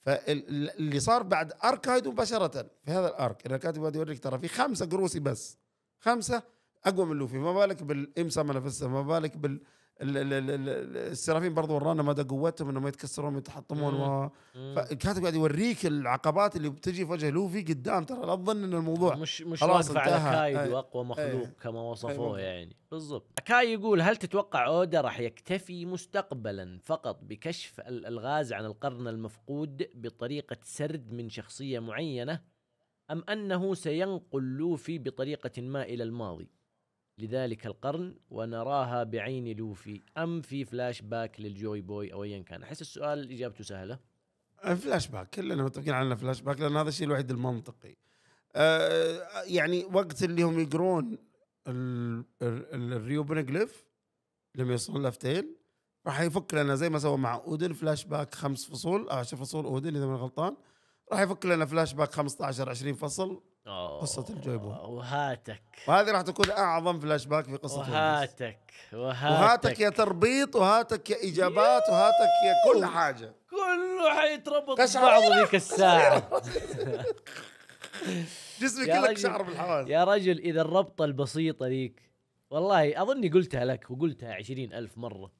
فاللي صار بعد ارك كايدو مباشره في هذا الارك انا كاتب بدي اوريك ترى في خمسه قروسي بس خمسه اقوى من لوفي ما بالك بالامسا نفسها ما بالك بال السرافين برضو ورانا مدى قوتهم انهم يتكسرون ويتحطمون و... فالكاتب قاعد يوريك العقبات اللي بتجي في وجه لوفي قدام ترى لا تظن ان الموضوع مش مش واقف على كايدو اقوى واقوى مخلوق ايه كما وصفوه يعني بالضبط كاي يقول هل تتوقع اودا راح يكتفي مستقبلا فقط بكشف الالغاز عن القرن المفقود بطريقه سرد من شخصيه معينه ام انه سينقل لوفي بطريقه ما الى الماضي لذلك القرن ونراها بعين لوفي ام في فلاش باك للجوي بوي او ايا كان احس السؤال اجابته سهله فلاش أه، باك كلنا متفقين على فلاش باك لان هذا الشيء الوحيد المنطقي أه يعني وقت اللي هم يقرون الريوبنجليف لما يوصلون لفتيل راح يفك لنا زي ما سوى مع اودن فلاش باك خمس فصول او آه، فصول اودن اذا ما غلطان راح يفك لنا فلاش باك 15 20 فصل أوه. قصة بوي وهاتك وهذه راح تكون أعظم فلاش باك في قصة وهاتك وهاتك وهاتك يا تربيط وهاتك يا إجابات وهاتك يا كل حاجة كله حيتربط ببعضه ذيك الساعة جسمي كلك شعر بالحواس يا رجل إذا الربطة البسيطة ذيك والله أظني قلتها لك وقلتها عشرين ألف مرة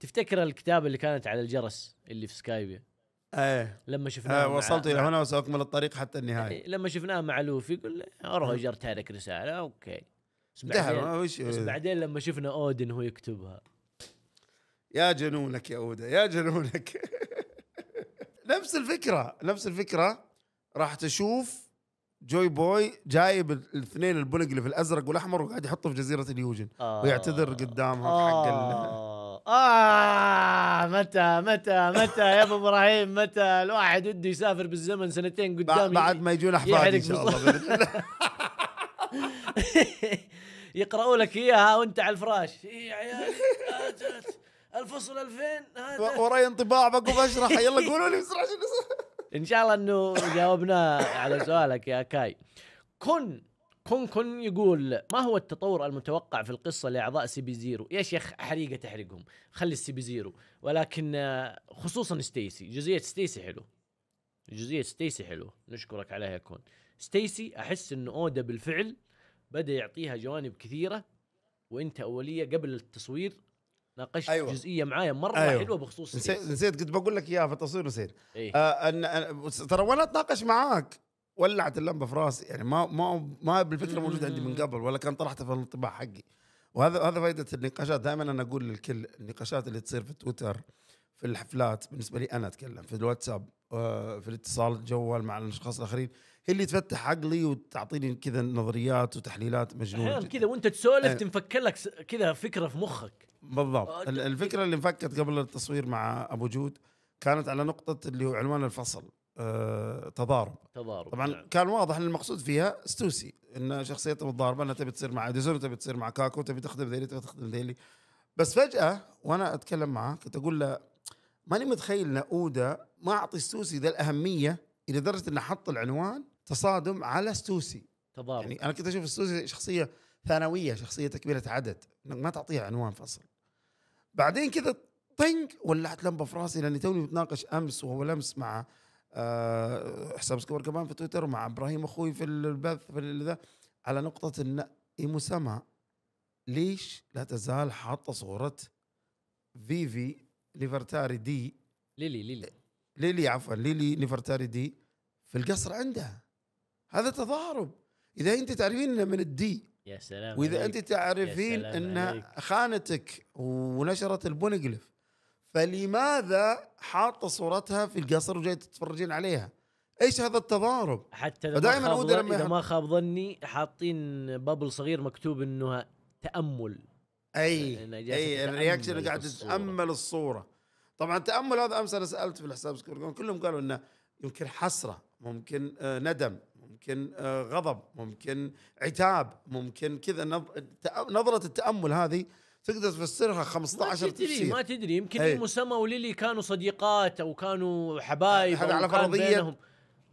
تفتكر الكتاب اللي كانت على الجرس اللي في سكايبيا ايه لما شفناه آه وصلت الى هنا وساكمل الطريق حتى النهايه إيه، لما شفناه مع لوفي قلنا اروجر نعم. تارك رساله اوكي بس بعدين, بس بعدين لما شفنا اودن هو يكتبها يا جنونك يا اودا يا جنونك نفس الفكره نفس الفكره راح تشوف جوي بوي جايب الاثنين البنق اللي في الازرق والاحمر وقاعد يحطه في جزيره اليوجن آه ويعتذر قدامهم آه حق آه, آه متى متى متى يا ابو ابراهيم متى الواحد وده يسافر بالزمن سنتين قدام بعد ما يجون احفادي ان شاء الله يقرأوا لك اياها وانت على الفراش إيه يا عيال الفصل 2000 وراي انطباع بقوم اشرح يلا قولوا لي بسرعه شنو ان شاء الله انه جاوبنا على سؤالك يا كاي كن كن كن يقول ما هو التطور المتوقع في القصه لاعضاء سي بي زيرو؟ يا شيخ حريقه تحرقهم، خلي السي بي زيرو، ولكن خصوصا ستيسي، جزئيه ستيسي حلو. جزئيه ستيسي حلو، نشكرك عليها كون. ستيسي احس انه اودا بالفعل بدا يعطيها جوانب كثيره وانت اوليه قبل التصوير ناقشت أيوة. جزئيه معايا مره أيوة. حلوه بخصوص نسيت نسيت كنت بقول لك اياها في التصوير نسيت إيه؟ آه أن... ترى وانا اتناقش معاك ولعت اللمبه في راسي يعني ما ما ما بالفكره موجوده عندي من قبل ولا كان طرحتها في الانطباع حقي وهذا هذا فائده النقاشات دائما انا اقول للكل النقاشات اللي تصير في تويتر في الحفلات بالنسبه لي انا اتكلم في الواتساب آه، في الاتصال الجوال مع الاشخاص الاخرين هي اللي تفتح عقلي وتعطيني كذا نظريات وتحليلات مجنونه كذا وانت تسولف تنفك لك كذا فكره في مخك بالضبط آه، الفكره اللي انفكت قبل التصوير مع ابو جود كانت على نقطه اللي هو عنوان الفصل أه تضارب تضارب طبعا يعني. كان واضح ان المقصود فيها ستوسي ان شخصيته متضاربه انها تبي تصير مع اديسون تبي تصير مع كاكو تبي تخدم ذيلي تبي تخدم ذيلي بس فجاه وانا اتكلم معاه كنت اقول له ماني متخيل ان اودا ما اعطي ستوسي ذا الاهميه الى درجه انه حط العنوان تصادم على ستوسي تضارب يعني انا كنت اشوف ستوسي شخصيه ثانويه شخصيه تكبيره عدد ما تعطيها عنوان فصل بعدين كذا طنق ولعت لمبه في راسي لاني توني متناقش امس وهو لمس مع آه، حساب سكور كمان في تويتر ومع ابراهيم اخوي في البث في ذا على نقطه ان ايمو سما ليش لا تزال حاطه صوره فيفي ليفرتاري دي ليلي ليلي ليلي عفوا ليلي ليفرتاري دي في القصر عندها هذا تضارب اذا انت تعرفين من الدي يا سلام واذا عليك. انت تعرفين ان خانتك ونشرت البونجلف فلماذا حاطه صورتها في القصر وجاي تتفرجين عليها؟ ايش هذا التضارب؟ حتى اذا دائما ما خاب, لما إذا ما خاب ظني حاطين بابل صغير مكتوب انه تامل اي اي الرياكشن اللي قاعد تتامل الصوره طبعا تامل هذا امس انا سالت في الحساب كلهم قالوا انه يمكن حسره ممكن آه، ندم ممكن آه، غضب ممكن عتاب ممكن كذا نظره التامل هذه تقدر تفسرها 15 ما تدري ما تدري يمكن أي. وليلي كانوا صديقات او كانوا حبايب هذا على فرضيه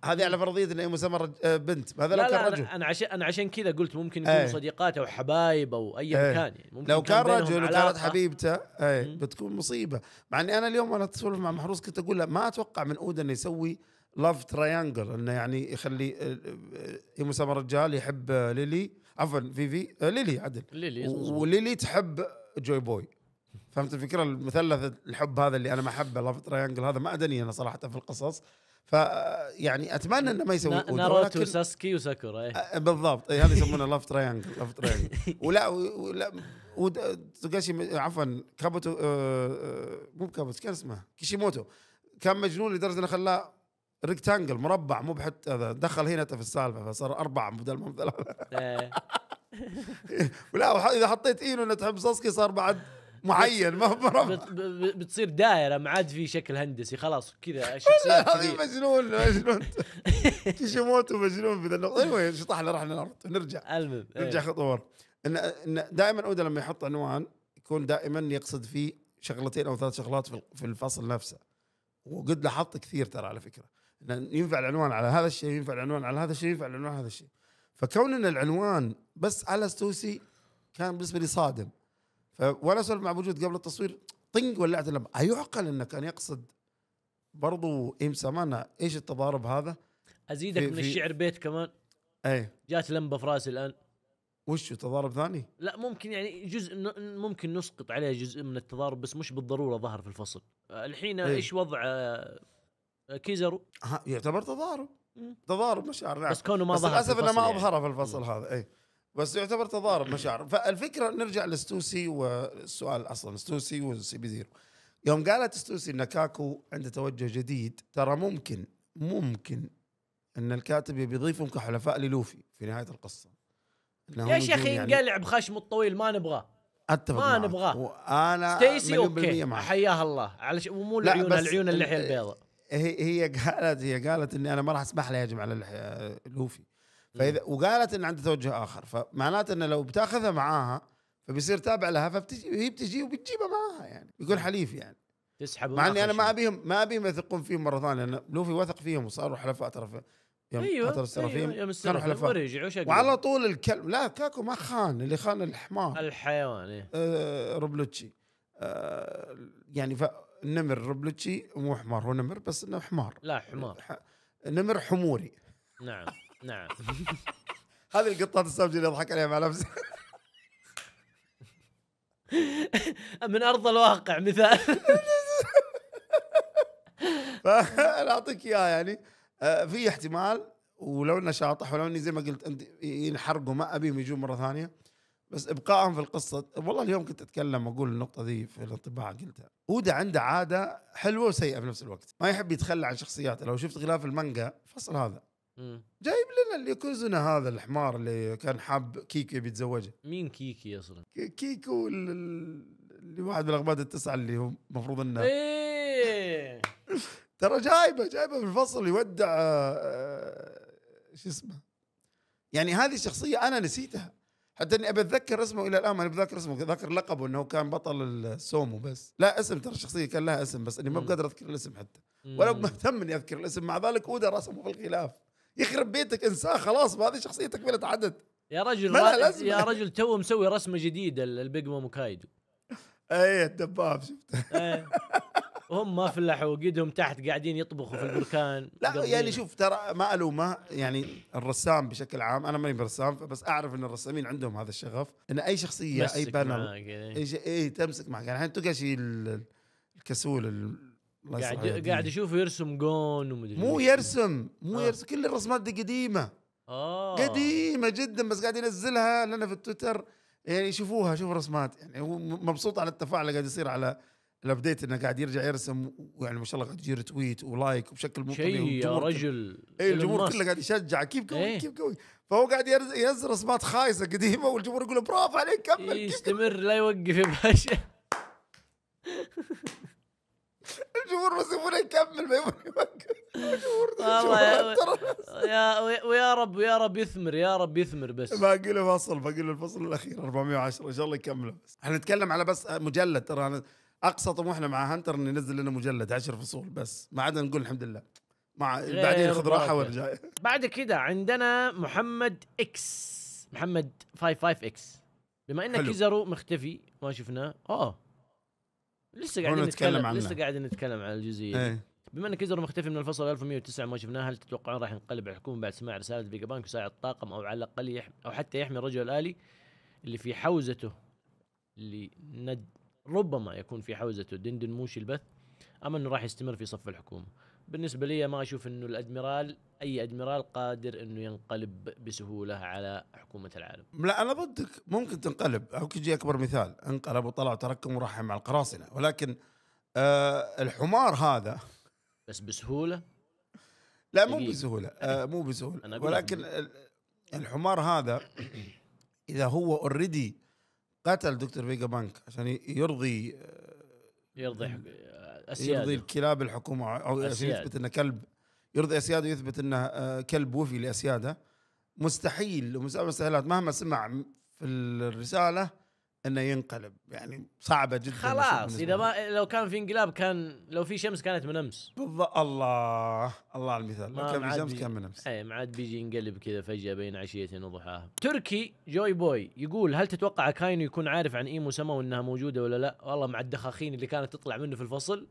هذه على فرضيه ان مسمى آه، بنت هذا لو كان رجل انا عشان انا عشان كذا قلت ممكن يكونوا إيه. صديقات او حبايب او اي إيه. مكان يعني ممكن لو كان, كان رجل وكانت حبيبته إيه، بتكون مصيبه مع اني انا اليوم وانا اتسولف مع محروس كنت اقول له ما اتوقع من اودا انه يسوي لاف تريانجل انه يعني يخلي آه، آه، يوسام رجال يحب آه، ليلي عفوا فيفي ليلي عدل ليلي وليلي تحب جوي بوي فهمت الفكره المثلث الحب هذا اللي انا ما احبه لاف تريانجل هذا ما ادني انا صراحه في القصص فيعني اتمنى انه ما يسوي ناروتو ساسكي وساكورا ايه بالضبط اي هذا يسمونه لاف تريانجل لاف تريانجل ولا ولا توغاشي عفوا كابوتو مو كابوتو كان اسمه كيشيموتو كان مجنون لدرجه انه خلاه ريكتانجل مربع مو بحط هذا دخل هنا في السالفه فصار اربع بدل ما ثلاثه ولا إيه. اذا حطيت اينو تحب ساسكي صار بعد معين ما هو بتصير دائره ما عاد في شكل هندسي خلاص كذا هذه مجنون مجنون كيشيموتو مجنون في ذا النقطه شطحنا رحنا الارض نرجع المهم إيه. نرجع خطوه ان ان دائما اودا لما يحط عنوان يكون دائما يقصد فيه شغلتين او ثلاث شغلات في الفصل نفسه وقد لاحظت كثير ترى على فكره ينفع العنوان على هذا الشيء ينفع العنوان على هذا الشيء ينفع العنوان على هذا الشيء فكون ان العنوان بس على ستوسي كان بالنسبه لي صادم وانا اسولف مع بوجود قبل التصوير طنق ولعت اللمبه ايعقل انه كان يقصد برضو ام سمانا ايش التضارب هذا؟ ازيدك في من في الشعر بيت كمان ايه جات لمبه في راسي الان وش تضارب ثاني؟ لا ممكن يعني جزء ممكن نسقط عليه جزء من التضارب بس مش بالضروره ظهر في الفصل الحين إيه. ايش وضع آه، كيزرو ها يعتبر تضارب تضارب مشاعر نعم بس كونه ما ظهر للاسف انه ما اظهره يعني. في الفصل هذا اي بس يعتبر تضارب مشاعر فالفكره نرجع لستوسي والسؤال اصلا ستوسي وسي زيرو يوم قالت ستوسي ان كاكو عنده توجه جديد ترى ممكن ممكن ان الكاتب يبي يضيفهم كحلفاء للوفي في نهايه القصه يا شيخ يعني ينقلع بخشمه الطويل ما نبغاه اتفق ما نبغاه انا ستيسي اوكي حياها الله على ش... مو العيون العيون اللحيه البيضاء هي هي قالت هي قالت اني انا ما راح اسمح له يهجم على آه، لوفي فاذا وقالت ان عندها توجه اخر فمعناته انه لو بتاخذها معاها فبيصير تابع لها فبتجي هي بتجي وبتجيبها معاها يعني بيكون حليف يعني تسحب مع اني انا ما ابيهم ما ابيهم يثقون فيهم مره ثانيه لان لوفي وثق فيهم وصاروا حلفاء ترى يوم أيوة قطر السرافيم أيوة كانوا حلفاء وعلى طول الكلب لا كاكو ما خان اللي خان الحمار الحيوان ايه آه آه يعني ف نمر ربلتشي مو حمار هو نمر بس انه حمار لا حمار ح... نمر حموري نعم نعم هذه القطات السامجه اللي اضحك عليها مع نفسي من ارض الواقع مثال انا اعطيك اياه يعني آه، في احتمال ولو انه شاطح ولو اني زي ما قلت انت ينحرقوا ما ابيهم يجون مره ثانيه بس ابقائهم في القصه والله اليوم كنت اتكلم واقول النقطه ذي في الانطباع قلتها اودا عنده عاده حلوه وسيئه في نفس الوقت ما يحب يتخلى عن شخصياته لو شفت غلاف المانجا الفصل هذا جايب لنا اليوكوزونا هذا الحمار اللي كان حاب كيكو بيتزوجه مين كيكي اصلا؟ كيكو اللي واحد من الاغباد التسعه اللي هو المفروض انه ايه ترى جايبه جايبه في الفصل يودع آه، آه، شو اسمه يعني هذه الشخصيه انا نسيتها حتى اني ابي اتذكر اسمه الى الان ماني بذاكر اسمه ذاكر لقبه انه كان بطل السومو بس لا اسم ترى الشخصيه كان لها اسم بس اني ما بقدر اذكر الاسم حتى ولا مهتم اني اذكر الاسم مع ذلك اودا رسمه في الغلاف يخرب بيتك انساه خلاص هذه شخصيه تكمله عدد يا رجل رأ... يا رجل تو مسوي رسمه جديده البيج مامو كايدو ايه الدباب شفت ايه هم ما فلحوا قدهم تحت قاعدين يطبخوا في البركان لا يعني شوف ترى ما الومه يعني الرسام بشكل عام انا ماني برسام بس اعرف ان الرسامين عندهم هذا الشغف ان اي شخصيه اي بانل إيه. اي إيه تمسك معك يعني الحين تقشي الكسول قاعد قاعد اشوفه يرسم جون ومدري مو يرسم مو آه. يرسم كل الرسمات دي قديمه آه. قديمه جدا بس قاعد ينزلها لنا في التويتر يعني شوفوها شوفوا الرسمات يعني هو مبسوط على التفاعل اللي قاعد يصير على الابديت انه قاعد يرجع يرسم ويعني ما شاء الله قاعد يجي ريتويت ولايك وبشكل مو طبيعي شيء يا رجل اي الجمهور كله قاعد يشجع كيف قوي ايه؟ كيف قوي فهو قاعد ينزل رسمات خايسه قديمه والجمهور يقول برافو عليك كمل يستمر لا يوقف يا باشا الجمهور بس يبون يكمل ما يبون يوقف والله يا ويا رب ويا رب يثمر يا رب يثمر بس باقي له فصل باقي له الفصل الاخير 410 ان شاء الله يكمله بس احنا نتكلم على بس مجلد ترى اقصى طموحنا مع هانتر انه ينزل لنا مجلد 10 فصول بس ما عاد نقول الحمد لله مع بعدين خذ راحه وارجع بعد كذا عندنا محمد اكس محمد 55 اكس بما ان كيزارو مختفي ما شفناه اه لسه قاعدين نتكلم عنه لسه قاعدين نتكلم عن الجزئيه إيه. بما ان كيزر مختفي من الفصل 1109 ما شفناه هل تتوقعون راح ينقلب على الحكومه بعد سماع رساله فيجا بانك يساعد الطاقم او على الاقل يحمي او حتى يحمي الرجل الالي اللي في حوزته اللي ند ربما يكون في حوزته موشي البث أم أنه راح يستمر في صف الحكومة بالنسبة لي ما أشوف أنه الأدميرال أي أدميرال قادر أنه ينقلب بسهولة على حكومة العالم لا أنا ضدك ممكن تنقلب أو كيجي أكبر مثال انقلب وطلع تركم ورحم مع القراصنة ولكن آه الحمار هذا بس بسهولة لا مو بسهولة آه مو بسهولة ولكن الحمار هذا إذا هو اوريدي قتل دكتور فيجا بانك عشان يرضي آه، يرضي آه، أسياده. يرضي الكلاب الحكومه او عشان يثبت انه كلب يرضي اسياده يثبت انه آه، كلب وفي لاسياده مستحيل ومسألة مهما سمع في الرساله انه ينقلب يعني صعبه جدا خلاص اذا ما لو كان في انقلاب كان لو في شمس كانت من امس بالضبط الله الله على المثال لو كان في شمس كان من امس اي ما عاد بيجي ينقلب كذا فجاه بين عشيه وضحاها تركي جوي بوي يقول هل تتوقع كاينو يكون عارف عن ايمو سما وانها موجوده ولا لا والله مع الدخاخين اللي كانت تطلع منه في الفصل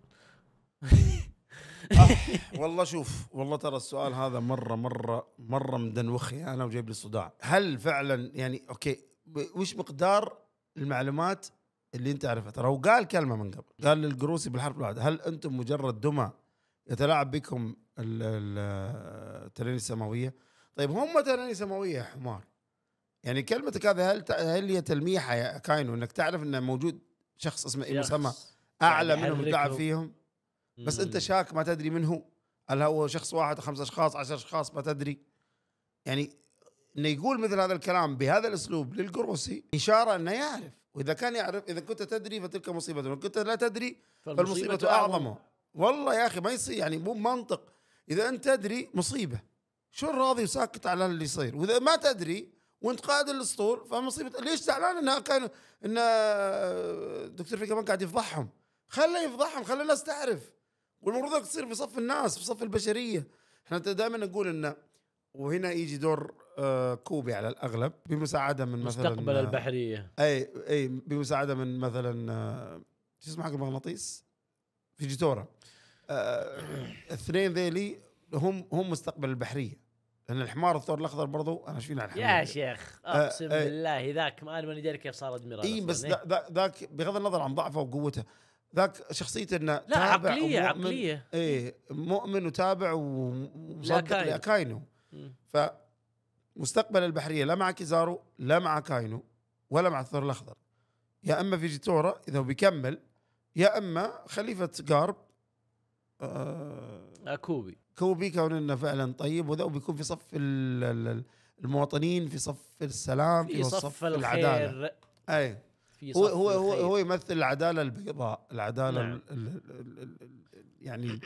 آه، والله شوف والله ترى السؤال هذا مره مره مره مدنوخي يعني انا وجايب لي صداع هل فعلا يعني اوكي وش مقدار المعلومات اللي انت عرفت ترى قال كلمه من قبل قال للقروسي بالحرف الواحد هل انتم مجرد دمى يتلاعب بكم التنانين السماويه طيب هم تنانين سماويه يا حمار يعني كلمتك هذه هل هل هي تلميحه يا كاينو انك تعرف انه موجود شخص اسمه ايمو سما يعني اعلى يعني منهم قاعد فيهم بس انت شاك ما تدري من هو هل هو شخص واحد خمس اشخاص عشر اشخاص ما تدري يعني انه يقول مثل هذا الكلام بهذا الاسلوب للقروسي اشاره انه يعرف واذا كان يعرف اذا كنت تدري فتلك مصيبه وان كنت لا تدري فالمصيبه اعظم والله يا اخي ما يصير يعني مو منطق اذا انت تدري مصيبه شو راضي وساكت على اللي يصير واذا ما تدري وانت قائد الاسطول فمصيبه ليش زعلان انه كان ان دكتور فيك قاعد يفضحهم خله يفضحهم خلي الناس تعرف والمفروض تصير في صف الناس في صف البشريه احنا دائما نقول انه وهنا يجي دور آه، كوبي على الاغلب بمساعده من مثلا مستقبل آه، البحريه اي اي بمساعده من مثلا آه، شو اسمه حق المغناطيس فيجيتورا الاثنين ذيلي هم هم مستقبل البحريه لان الحمار الثور الاخضر برضو انا شفينا فينا الحمار يا شيخ اقسم آه بالله ذاك ما ماني داري كيف صار ادميرال اي بس إيه. ذاك بغض النظر عن ضعفه وقوته ذاك شخصيته انه لا تابع عقليه عقليه اي مؤمن وتابع ومصدق لاكاينو ف مستقبل البحريه لا مع كيزارو لا مع كاينو ولا مع الثور الاخضر يا اما فيجيتورا اذا بيكمل يا اما خليفه قارب آه،, آه كوبي كوبي كون انه فعلا طيب وذا وبيكون في صف المواطنين في صف السلام في, في صف, صف العداله اي في صف هو هو هو, هو يمثل العداله البيضاء العداله نعم. الـ الـ الـ يعني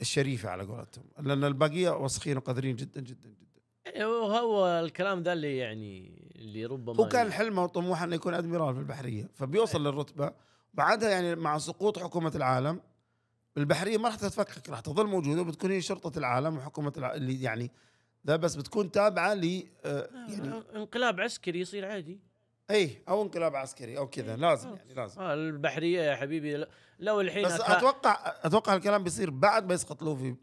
الشريفه على قولتهم لان البقيه وسخين وقذرين جدا جدا جدا هو الكلام ذا اللي يعني اللي ربما هو كان حلمه وطموحه انه يكون ادميرال في البحريه فبيوصل للرتبه بعدها يعني مع سقوط حكومه العالم البحريه ما راح تتفكك راح تظل موجوده وبتكون هي شرطه العالم وحكومه الع... اللي يعني ذا بس بتكون تابعه ل آه، يعني آه، انقلاب عسكري يصير عادي اي او انقلاب عسكري او كذا إيه، لازم آه. يعني لازم آه البحريه يا حبيبي لو الحين بس اتوقع اتوقع الكلام بيصير بعد ما يسقط لوفي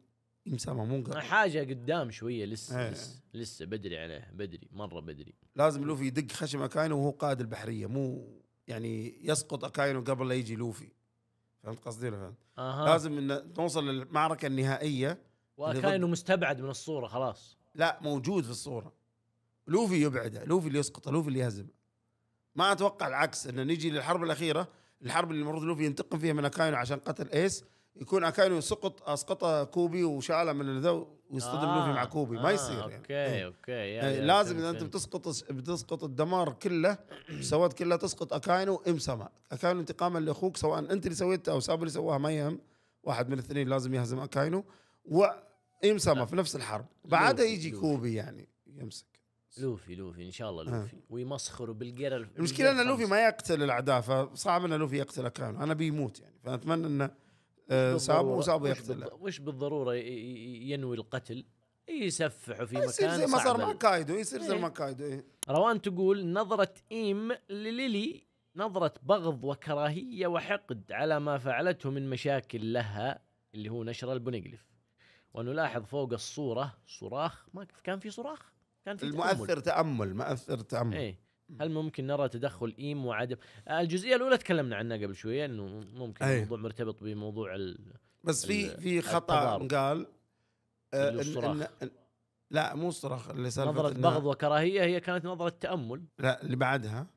مسامه منقطع حاجه قدام شويه لسه ايه. لسه لسه بدري عليه بدري مره بدري لازم لوفي يدق خشم اكاينو وهو قائد البحريه مو يعني يسقط اكاينو قبل لا يجي لوفي فهمت قصدي ولا فهمت؟ أه. لازم ان نوصل للمعركه النهائيه واكاينو مستبعد من الصوره خلاص لا موجود في الصوره لوفي يبعده لوفي اللي يسقطه لوفي اللي يهزمه ما اتوقع العكس ان نجي للحرب الاخيره الحرب اللي المفروض لوفي ينتقم فيها من اكاينو عشان قتل ايس يكون اكاينو سقط اسقط كوبي وشاله من ذا ويصطدم آه لوفي مع كوبي ما آه، يصير آه يعني اوكي يعني. اوكي يعني لازم اذا انت بتسقط بتسقط الدمار كله سواد كله تسقط اكاينو سما اكاينو انتقاما لاخوك سواء انت اللي سويتها او سابو اللي سواها ما يهم واحد من الاثنين لازم يهزم اكاينو وام سما آه. في نفس الحرب بعدها يجي لوفي. كوبي يعني يمسك لوفي لوفي ان شاء الله آه. لوفي آه. ويمسخره بالجير المشكله ان لوفي ما يقتل الاعداء فصعب ان لوفي يقتل اكاينو انا بيموت يعني فاتمنى انه آه، صعب وصعب يقتل وش بالضروره ينوي القتل يسفح في مكان يصير زي ما صار مع كايدو يصير زي إيه. ما كايدو إيه. روان تقول نظرة إيم لليلي نظرة بغض وكراهية وحقد على ما فعلته من مشاكل لها اللي هو نشر البونيجليف ونلاحظ فوق الصورة صراخ ما كان في صراخ كان في المؤثر تأمل, تأمل مؤثر تأمل إيه هل ممكن نرى تدخل ايم وعدم الجزئيه الاولى تكلمنا عنها قبل شويه انه ممكن أيه. الموضوع مرتبط بموضوع ال بس في في خطا قال آه، لا مو صرخ اللي نظرة بغض وكراهية هي كانت نظرة تأمل لا اللي بعدها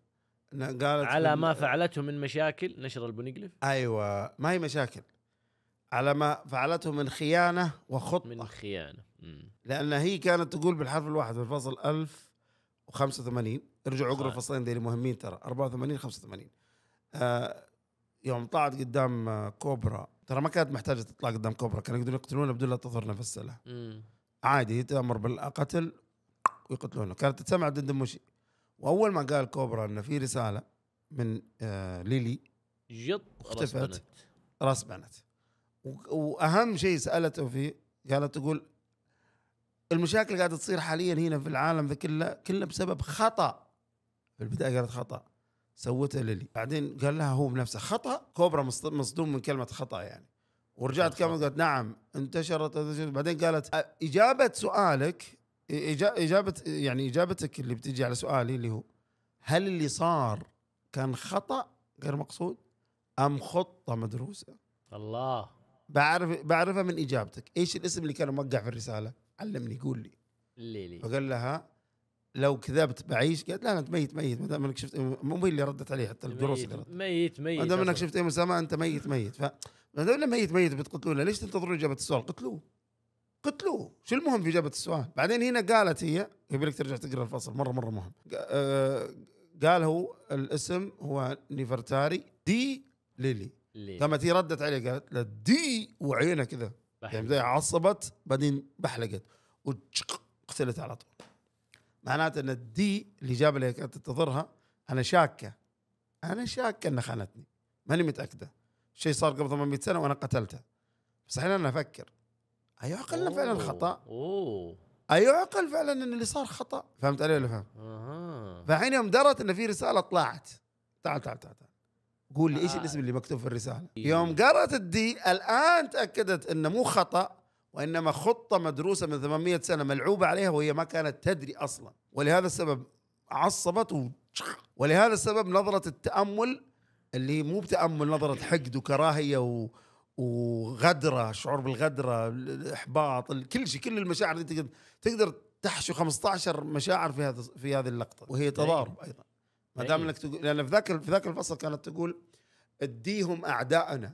قالت على ما فعلته من مشاكل نشر البونيجليف ايوه ما هي مشاكل على ما فعلته من خيانة وخطة من خيانة مم. لأن هي كانت تقول بالحرف الواحد في الفصل 1085 ارجعوا اقروا الفصلين ذي مهمين ترى 84 85 آه يوم طلعت قدام آه، كوبرا ترى ما كانت محتاجه تطلع قدام كوبرا كانوا يقدرون يقتلونها بدون لا تظهر نفس السلاح عادي تامر بالقتل ويقتلونه كانت تسمع ضد موشي واول ما قال كوبرا انه في رساله من آه ليلي جط اختفت راس بنت واهم شيء سالته فيه قالت تقول المشاكل قاعده تصير حاليا هنا في العالم ذا كله كله بسبب خطا في البدايه قالت خطا سوتها للي بعدين قال لها هو بنفسه خطا كوبرا مصدوم من كلمه خطا يعني ورجعت كملت قالت نعم انتشرت بعدين قالت اجابه سؤالك اجابه يعني اجابتك اللي بتجي على سؤالي اللي هو هل اللي صار كان خطا غير مقصود ام خطه مدروسه الله بعرف بعرفها من اجابتك ايش الاسم اللي كان موقع في الرساله علمني قول لي ليلي فقال لها لو كذبت بعيش قالت لا انت ميت ميت ما دام انك شفت مو اللي ردت عليه حتى الدروس اللي ردت ميت ميت ما دام انك شفت مسامه انت ميت ميت ف ما ميت ميت بتقتلونه ليش تنتظرون اجابه السؤال؟ قتلوه قتلوه شو المهم في اجابه السؤال؟ بعدين هنا قالت هي يبي لك ترجع تقرا الفصل مره مره مهم آه، قال هو الاسم هو نيفرتاري دي ليلي لما هي ردت عليه قالت له دي وعينه كذا يعني عصبت بعدين بحلقت وقتلت على طول معناته ان الدي اللي جاب اللي كانت تنتظرها انا شاكه انا شاكه انها خانتني ماني متاكده شيء صار قبل 800 سنه وانا قتلتها بس الحين انا افكر ايعقل أيوة، فعلا خطا اوه ايعقل أيوة، فعلا ان اللي صار خطا فهمت علي ولا فهم؟ اها يوم درت ان في رساله طلعت تعال تعال تعال, تعال. قول لي ايش آه. الاسم اللي مكتوب في الرساله إيه. يوم قرأت الدي الان تاكدت انه مو خطا وإنما خطة مدروسة من 800 سنة ملعوبة عليها وهي ما كانت تدري أصلا ولهذا السبب و... ولهذا السبب نظرة التأمل اللي مو بتأمل نظرة حقد وكراهية و... وغدرة شعور بالغدرة الإحباط كل شيء كل المشاعر دي تقدر تقدر تحشو 15 مشاعر في هذا في هذه اللقطة وهي تضارب أيضا ما دام انك تقول لان في ذاك في ذاك الفصل كانت تقول اديهم اعداءنا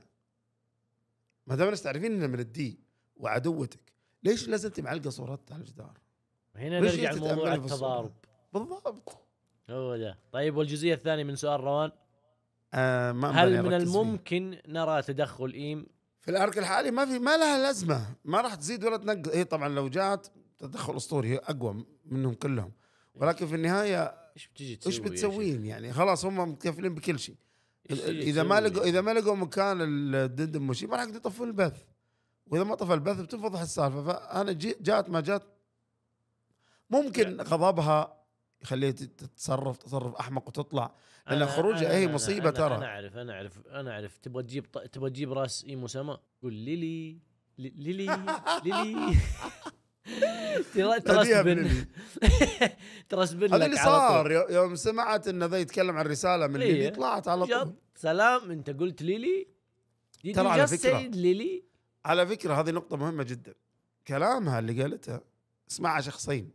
ما دام تعرفين اننا الدي وعدوتك ليش لازلت معلقه صورتها على الجدار؟ هنا نرجع لموضوع التضارب بالضبط هو ده طيب والجزئيه الثانيه من سؤال روان آه ما هل من الممكن فيه. نرى تدخل ايم في الارك الحالي ما في ما لها لازمه ما راح تزيد ولا تنقص هي طبعا لو جات تدخل اسطوري هي اقوى منهم كلهم ولكن في النهايه ايش بتجي تسوي ايش بتسوين يعني خلاص هم متكفلين بكل شيء اذا ما لقوا اذا ما لقوا مكان الدندن مشي ما راح يقدروا يطفون البث واذا ما طفى البث بتنفضح السالفه فانا جات ما جات ممكن غضبها يخليها تتصرف تصرف احمق وتطلع لان خروجها هي مصيبه أنا ترى انا اعرف انا اعرف انا اعرف تبغى تجيب تبغى تجيب راس ايمو سما قول ليلي ليلي ليلي ترى ترسبن ترسبن هذا اللي صار يوم سمعت انه ذا يتكلم عن رساله من إيه. ليلي طلعت على طول سلام انت قلت ليلي ترى على فكره ليلي على فكرة هذه نقطة مهمة جدا كلامها اللي قالتها اسمعها شخصين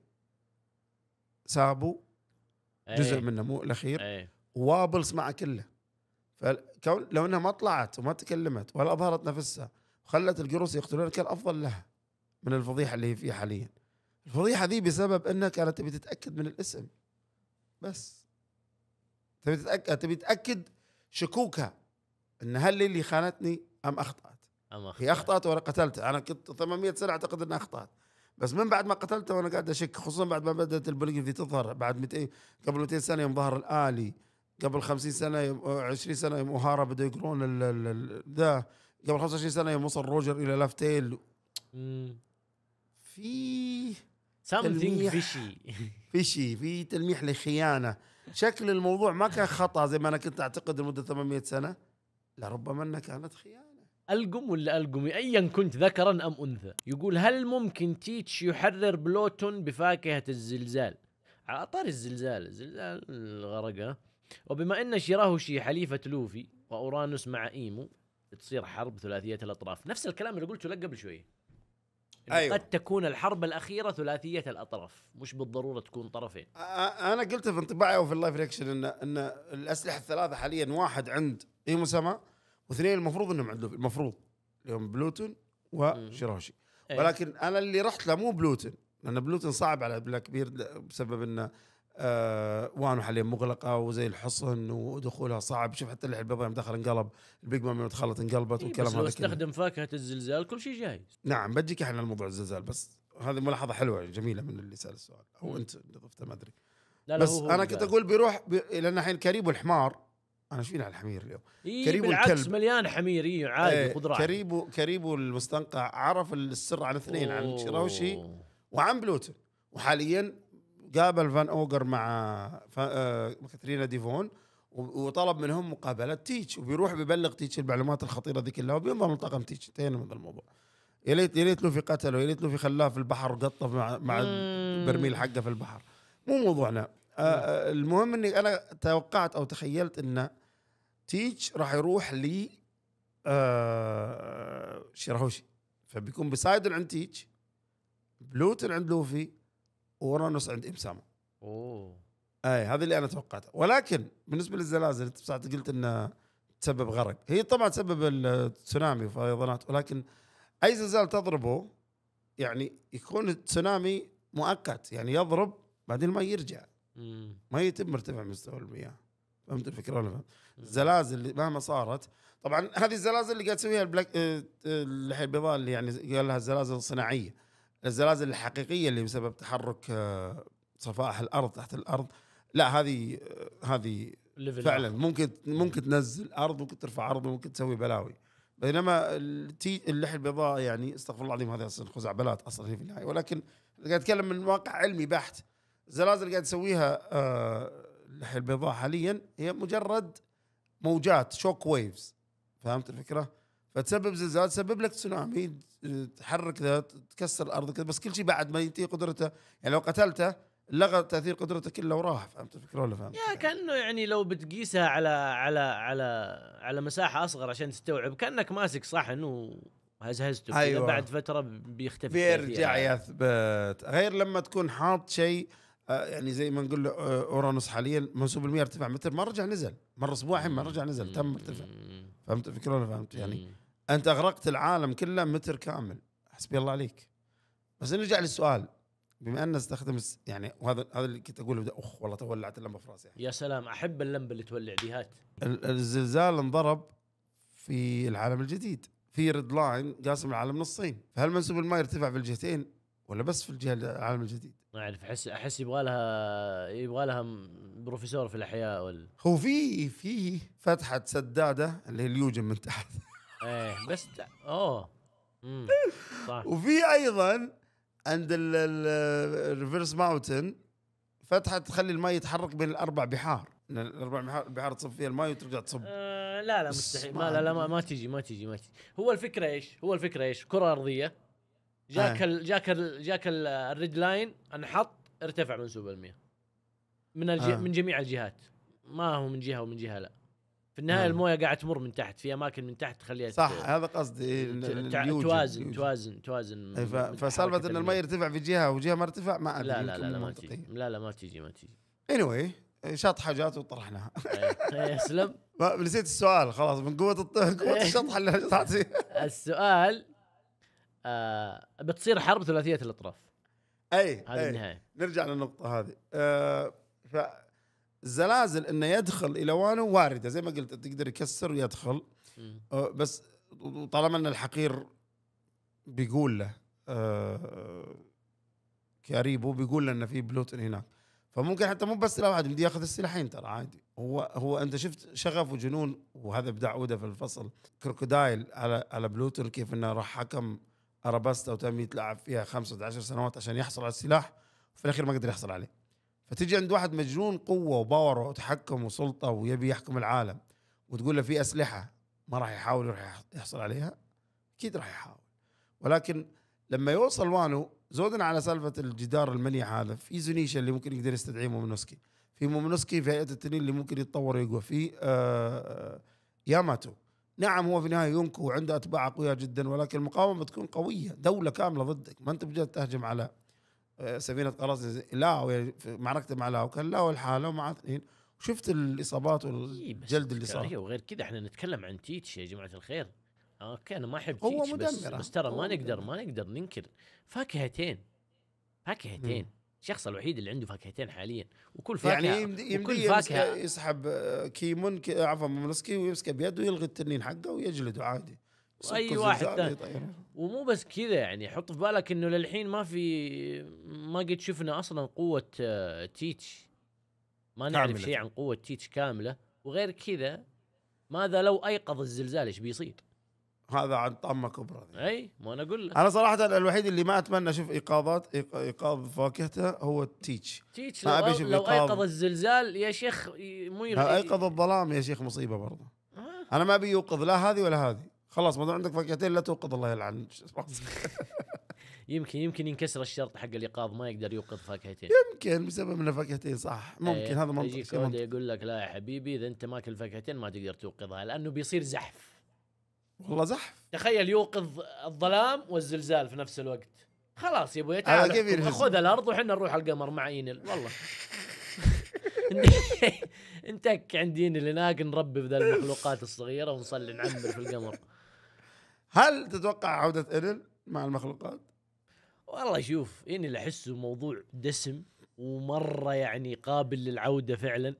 سابو أيه. جزء منه مو الأخير أيه. وابل معه كله فكون لو انها ما طلعت وما تكلمت ولا اظهرت نفسها وخلت القروس يقتلون كان افضل لها من الفضيحه اللي هي فيها حاليا. الفضيحه ذي بسبب انها كانت تبي تتاكد من الاسم بس تبي تتاكد تبي تتاكد شكوكها ان هل اللي خانتني ام اخطات اما هي اخطات وانا قتلت انا كنت 800 سنه اعتقد انها اخطات بس من بعد ما قتلته وانا قاعد اشك خصوصا بعد ما بدات في تظهر بعد 200 قبل 200 سنه يوم ظهر الالي قبل 50 سنه يوم 20 سنه يوم اوهارا بدأوا يقرون ذا قبل 25 سنه يوم وصل روجر الى لافتيل في سامثينج فيشي فيشي في تلميح لخيانه شكل الموضوع ما كان خطا زي ما انا كنت اعتقد لمده 800 سنه لربما انها كانت خيانه القم ولا القمي ايا كنت ذكرا ام انثى يقول هل ممكن تيتش يحرر بلوتون بفاكهه الزلزال على الزلزال الزلزال الغرقة وبما ان شيراهوشي حليفه لوفي واورانوس مع ايمو تصير حرب ثلاثيه الاطراف نفس الكلام اللي قلته لك قبل شوي أيوة. قد تكون الحرب الاخيره ثلاثيه الاطراف مش بالضروره تكون طرفين انا قلت في انطباعي وفي اللايف ريكشن ان ان الاسلحه الثلاثه حاليا واحد عند ايمو سما واثنين المفروض انهم عندهم المفروض اليوم بلوتون وشيروشي إيه. ولكن انا اللي رحت له مو بلوتون لان بلوتون صعب على بلاك بيرد بسبب انه آه وانو حاليا مغلقه وزي الحصن ودخولها صعب شوف حتى اللحيه البيضاء يوم دخل انقلب البيج مام دخلت انقلبت والكلام إيه، هذا بس لو استخدم فاكهه الزلزال كل شيء جاهز نعم بجيك احنا الموضوع الزلزال بس هذه ملاحظه حلوه جميله من اللي سال السؤال او انت ضفته ما ادري لا لا بس هو انا كنت اقول بيروح بي لان الحين كريب والحمار انا شفينا على الحمير اليوم إيه كريبو بالعكس الكلب مليان حمير اي عادي ايه خضراء كريبو كريبو المستنقع عرف السر عن اثنين عن شراوشي وعن بلوتن وحاليا قابل فان اوجر مع آه، كاترينا ديفون وطلب منهم مقابله تيتش وبيروح ببلغ تيتش المعلومات الخطيره ذي كلها وبينضم لطاقم تيتش انتهينا من الموضوع يا ليت يا ليت لوفي قتله يا ليت لوفي خلاه في البحر قطه مع مع البرميل حقه في البحر مو موضوعنا آه، آه، المهم اني انا توقعت او تخيلت انه تيتش راح يروح ل آه شيراهوشي فبيكون بسايدن عند تيتش بلوتن عند لوفي ورانوس عند امساما اوه اي هذا اللي انا توقعته ولكن بالنسبه للزلازل انت ساعتها قلت انه تسبب غرق هي طبعا تسبب التسونامي وفيضانات ولكن اي زلزال تضربه يعني يكون التسونامي مؤقت يعني يضرب بعدين ما يرجع ما يتم ارتفاع مستوى المياه فهمت الفكره ولا فهمت؟ الزلازل اللي مهما صارت طبعا هذه الزلازل اللي قاعد تسويها البلاك اللحيه آه، آه، البيضاء اللي يعني قال لها الزلازل الصناعيه الزلازل الحقيقيه اللي بسبب تحرك آه، صفائح الارض تحت الارض لا هذه هذه فعلا ممكن ممكن تنزل ارض ممكن ترفع ارض ممكن تسوي بلاوي بينما اللحيه البيضاء يعني استغفر الله العظيم هذه اصلا خزعبلات اصلا في النهايه ولكن قاعد اتكلم من واقع علمي بحت الزلازل اللي قاعد تسويها اللحية البيضاء حاليا هي مجرد موجات شوك ويفز فهمت الفكرة؟ فتسبب زلزال تسبب لك تسونامي تحرك ذا تكسر الارض كذا بس كل شيء بعد ما ينتهي قدرته يعني لو قتلته لغى تاثير قدرته كله وراح فهمت الفكره ولا فهمت؟ يا كانه يعني لو بتقيسها على على على على مساحه اصغر عشان تستوعب كانك ماسك صحن وهزهزته أيوة. بعد فتره بيختفي بيرجع يثبت غير لما تكون حاط شيء آه، يعني زي ما نقول آه، اورانوس حاليا منسوب المياه ارتفع متر ما رجع نزل مره اسبوعين ما رجع نزل تم ارتفع فهمت الفكره ولا فهمت يعني انت اغرقت العالم كله متر كامل حسبي الله عليك بس نرجع للسؤال بما ان استخدم يعني وهذا هذا اللي كنت اقوله اخ والله تولعت اللمبه في راسي يعني. يا سلام احب اللمبه اللي تولع دي هات الزلزال انضرب في العالم الجديد في ريد لاين قاسم العالم نصين فهل منسوب الماء يرتفع في الجهتين ولا بس في الجهه العالم الجديد ما اعرف احس احس يبغى لها يبغى لها بروفيسور في الاحياء وال... هو في في فتحه سداده اللي هي اليوجن من تحت ايه بس اوه امم صح وفي ايضا عند الريفرس ماونتن فتحه تخلي الماء يتحرك بين الاربع بحار الاربع بحار تصب فيها الماء وترجع تصب أه لا لا مستحيل ما لا لا ما, ما تجي ما تجي ما تجي هو الفكره ايش؟ هو الفكره ايش؟ كره ارضيه آه. جاك ال جاك ال جاك الريد لاين انحط ارتفع منسوب المياه من الج... آه. من جميع الجهات ما هو من جهه ومن جهه لا في النهايه آه. المويه قاعد تمر من تحت في اماكن من تحت تخليها صح ت... هذا قصدي ت... تع... توازن, توازن توازن إيه، توازن ف... فسالفه ان المي يرتفع في جهه وجهه ما ارتفع ما لا لا لا, لا ما تجي لا لا ما تجي ما تجي اني anyway شطحه حاجات وطرحناها اسلم إيه، نسيت السؤال خلاص من قوه الط... قوه إيه. الشطحه اللي شطحت السؤال آه بتصير حرب ثلاثيه الاطراف اي هذه النهايه نرجع للنقطه هذه آه ف الزلازل انه يدخل الى وانه وارده زي ما قلت تقدر يكسر ويدخل آه بس طالما ان الحقير بيقول له آه كاريبو بيقول له انه في بلوتن هناك فممكن حتى مو بس سلاح واحد ياخذ السلاحين ترى عادي هو هو انت شفت شغف وجنون وهذا ابداع اودا في الفصل كروكودايل على على بلوتون كيف انه راح حكم ارابست او تم يتلعب فيها خمسة عشر سنوات عشان يحصل على السلاح وفي الاخير ما قدر يحصل عليه فتجي عند واحد مجنون قوه وباور وتحكم وسلطه ويبي يحكم العالم وتقول له في اسلحه ما راح يحاول يروح يحصل عليها اكيد راح يحاول ولكن لما يوصل وانو زودنا على سالفه الجدار المنيع هذا في زونيشا اللي ممكن يقدر يستدعيه مومنوسكي في مومنوسكي في هيئه التنين اللي ممكن يتطور ويقوى في آه, آه، ياماتو نعم هو في النهايه ينكو وعنده اتباع اقوياء جدا ولكن المقاومه بتكون قويه دوله كامله ضدك ما انت بجد تهجم على آه، سفينه قراصنه لا في معركته مع لاو كان لاو الحاله ومع اثنين شفت الاصابات إيه، والجلد اللي صار وغير كذا احنا نتكلم عن تيتش يا جماعه الخير اوكي انا ما احب تيتش بس, بس ترى ما نقدر ما نقدر ننكر فاكهتين فاكهتين الشخص الوحيد اللي عنده فاكهتين حاليا وكل فاكهه يعني يمدي, يمدي وكل فاكهه يسحب آه، كيمون عفوا مونسكي ويمسكه بيده ويلغي التنين حقه ويجلده عادي اي واحد ثاني طيب. ومو بس كذا يعني حط في بالك انه للحين ما في ما قد شفنا اصلا قوه آه، تيتش ما نعرف شيء عن قوه تيتش كامله وغير كذا ماذا لو ايقظ الزلزال ايش بيصير؟ هذا عن طامه كبرى اي ما انا اقول لك انا صراحه الوحيد اللي ما اتمنى اشوف ايقاظات ايقاظ فاكهته هو التيتش تيتش لو, أو... لو ايقظ الزلزال يا شيخ مو يغ... ايقظ الظلام يا شيخ مصيبه برضه آه. انا ما ابي يوقظ لا هذه ولا هذه خلاص ما عندك فاكهتين لا توقظ الله يلعن يمكن يمكن ينكسر الشرط حق الايقاظ ما يقدر يوقظ فاكهتين يمكن بسبب انه فاكهتين صح إيه، ممكن هذا منطقي يجيك يقول لك لا يا حبيبي اذا انت ماكل فاكهتين ما تقدر توقظها لانه بيصير زحف والله زحف تخيل يوقظ الظلام والزلزال في نفس الوقت خلاص يا ابوي تعال خذ الارض وحنا نروح على القمر مع اينل والله نتك عندي اينل هناك نربي بذا المخلوقات الصغيره ونصلي نعمر في القمر هل تتوقع عوده اينل مع المخلوقات؟ والله شوف اينل احسه موضوع دسم ومره يعني قابل للعوده فعلا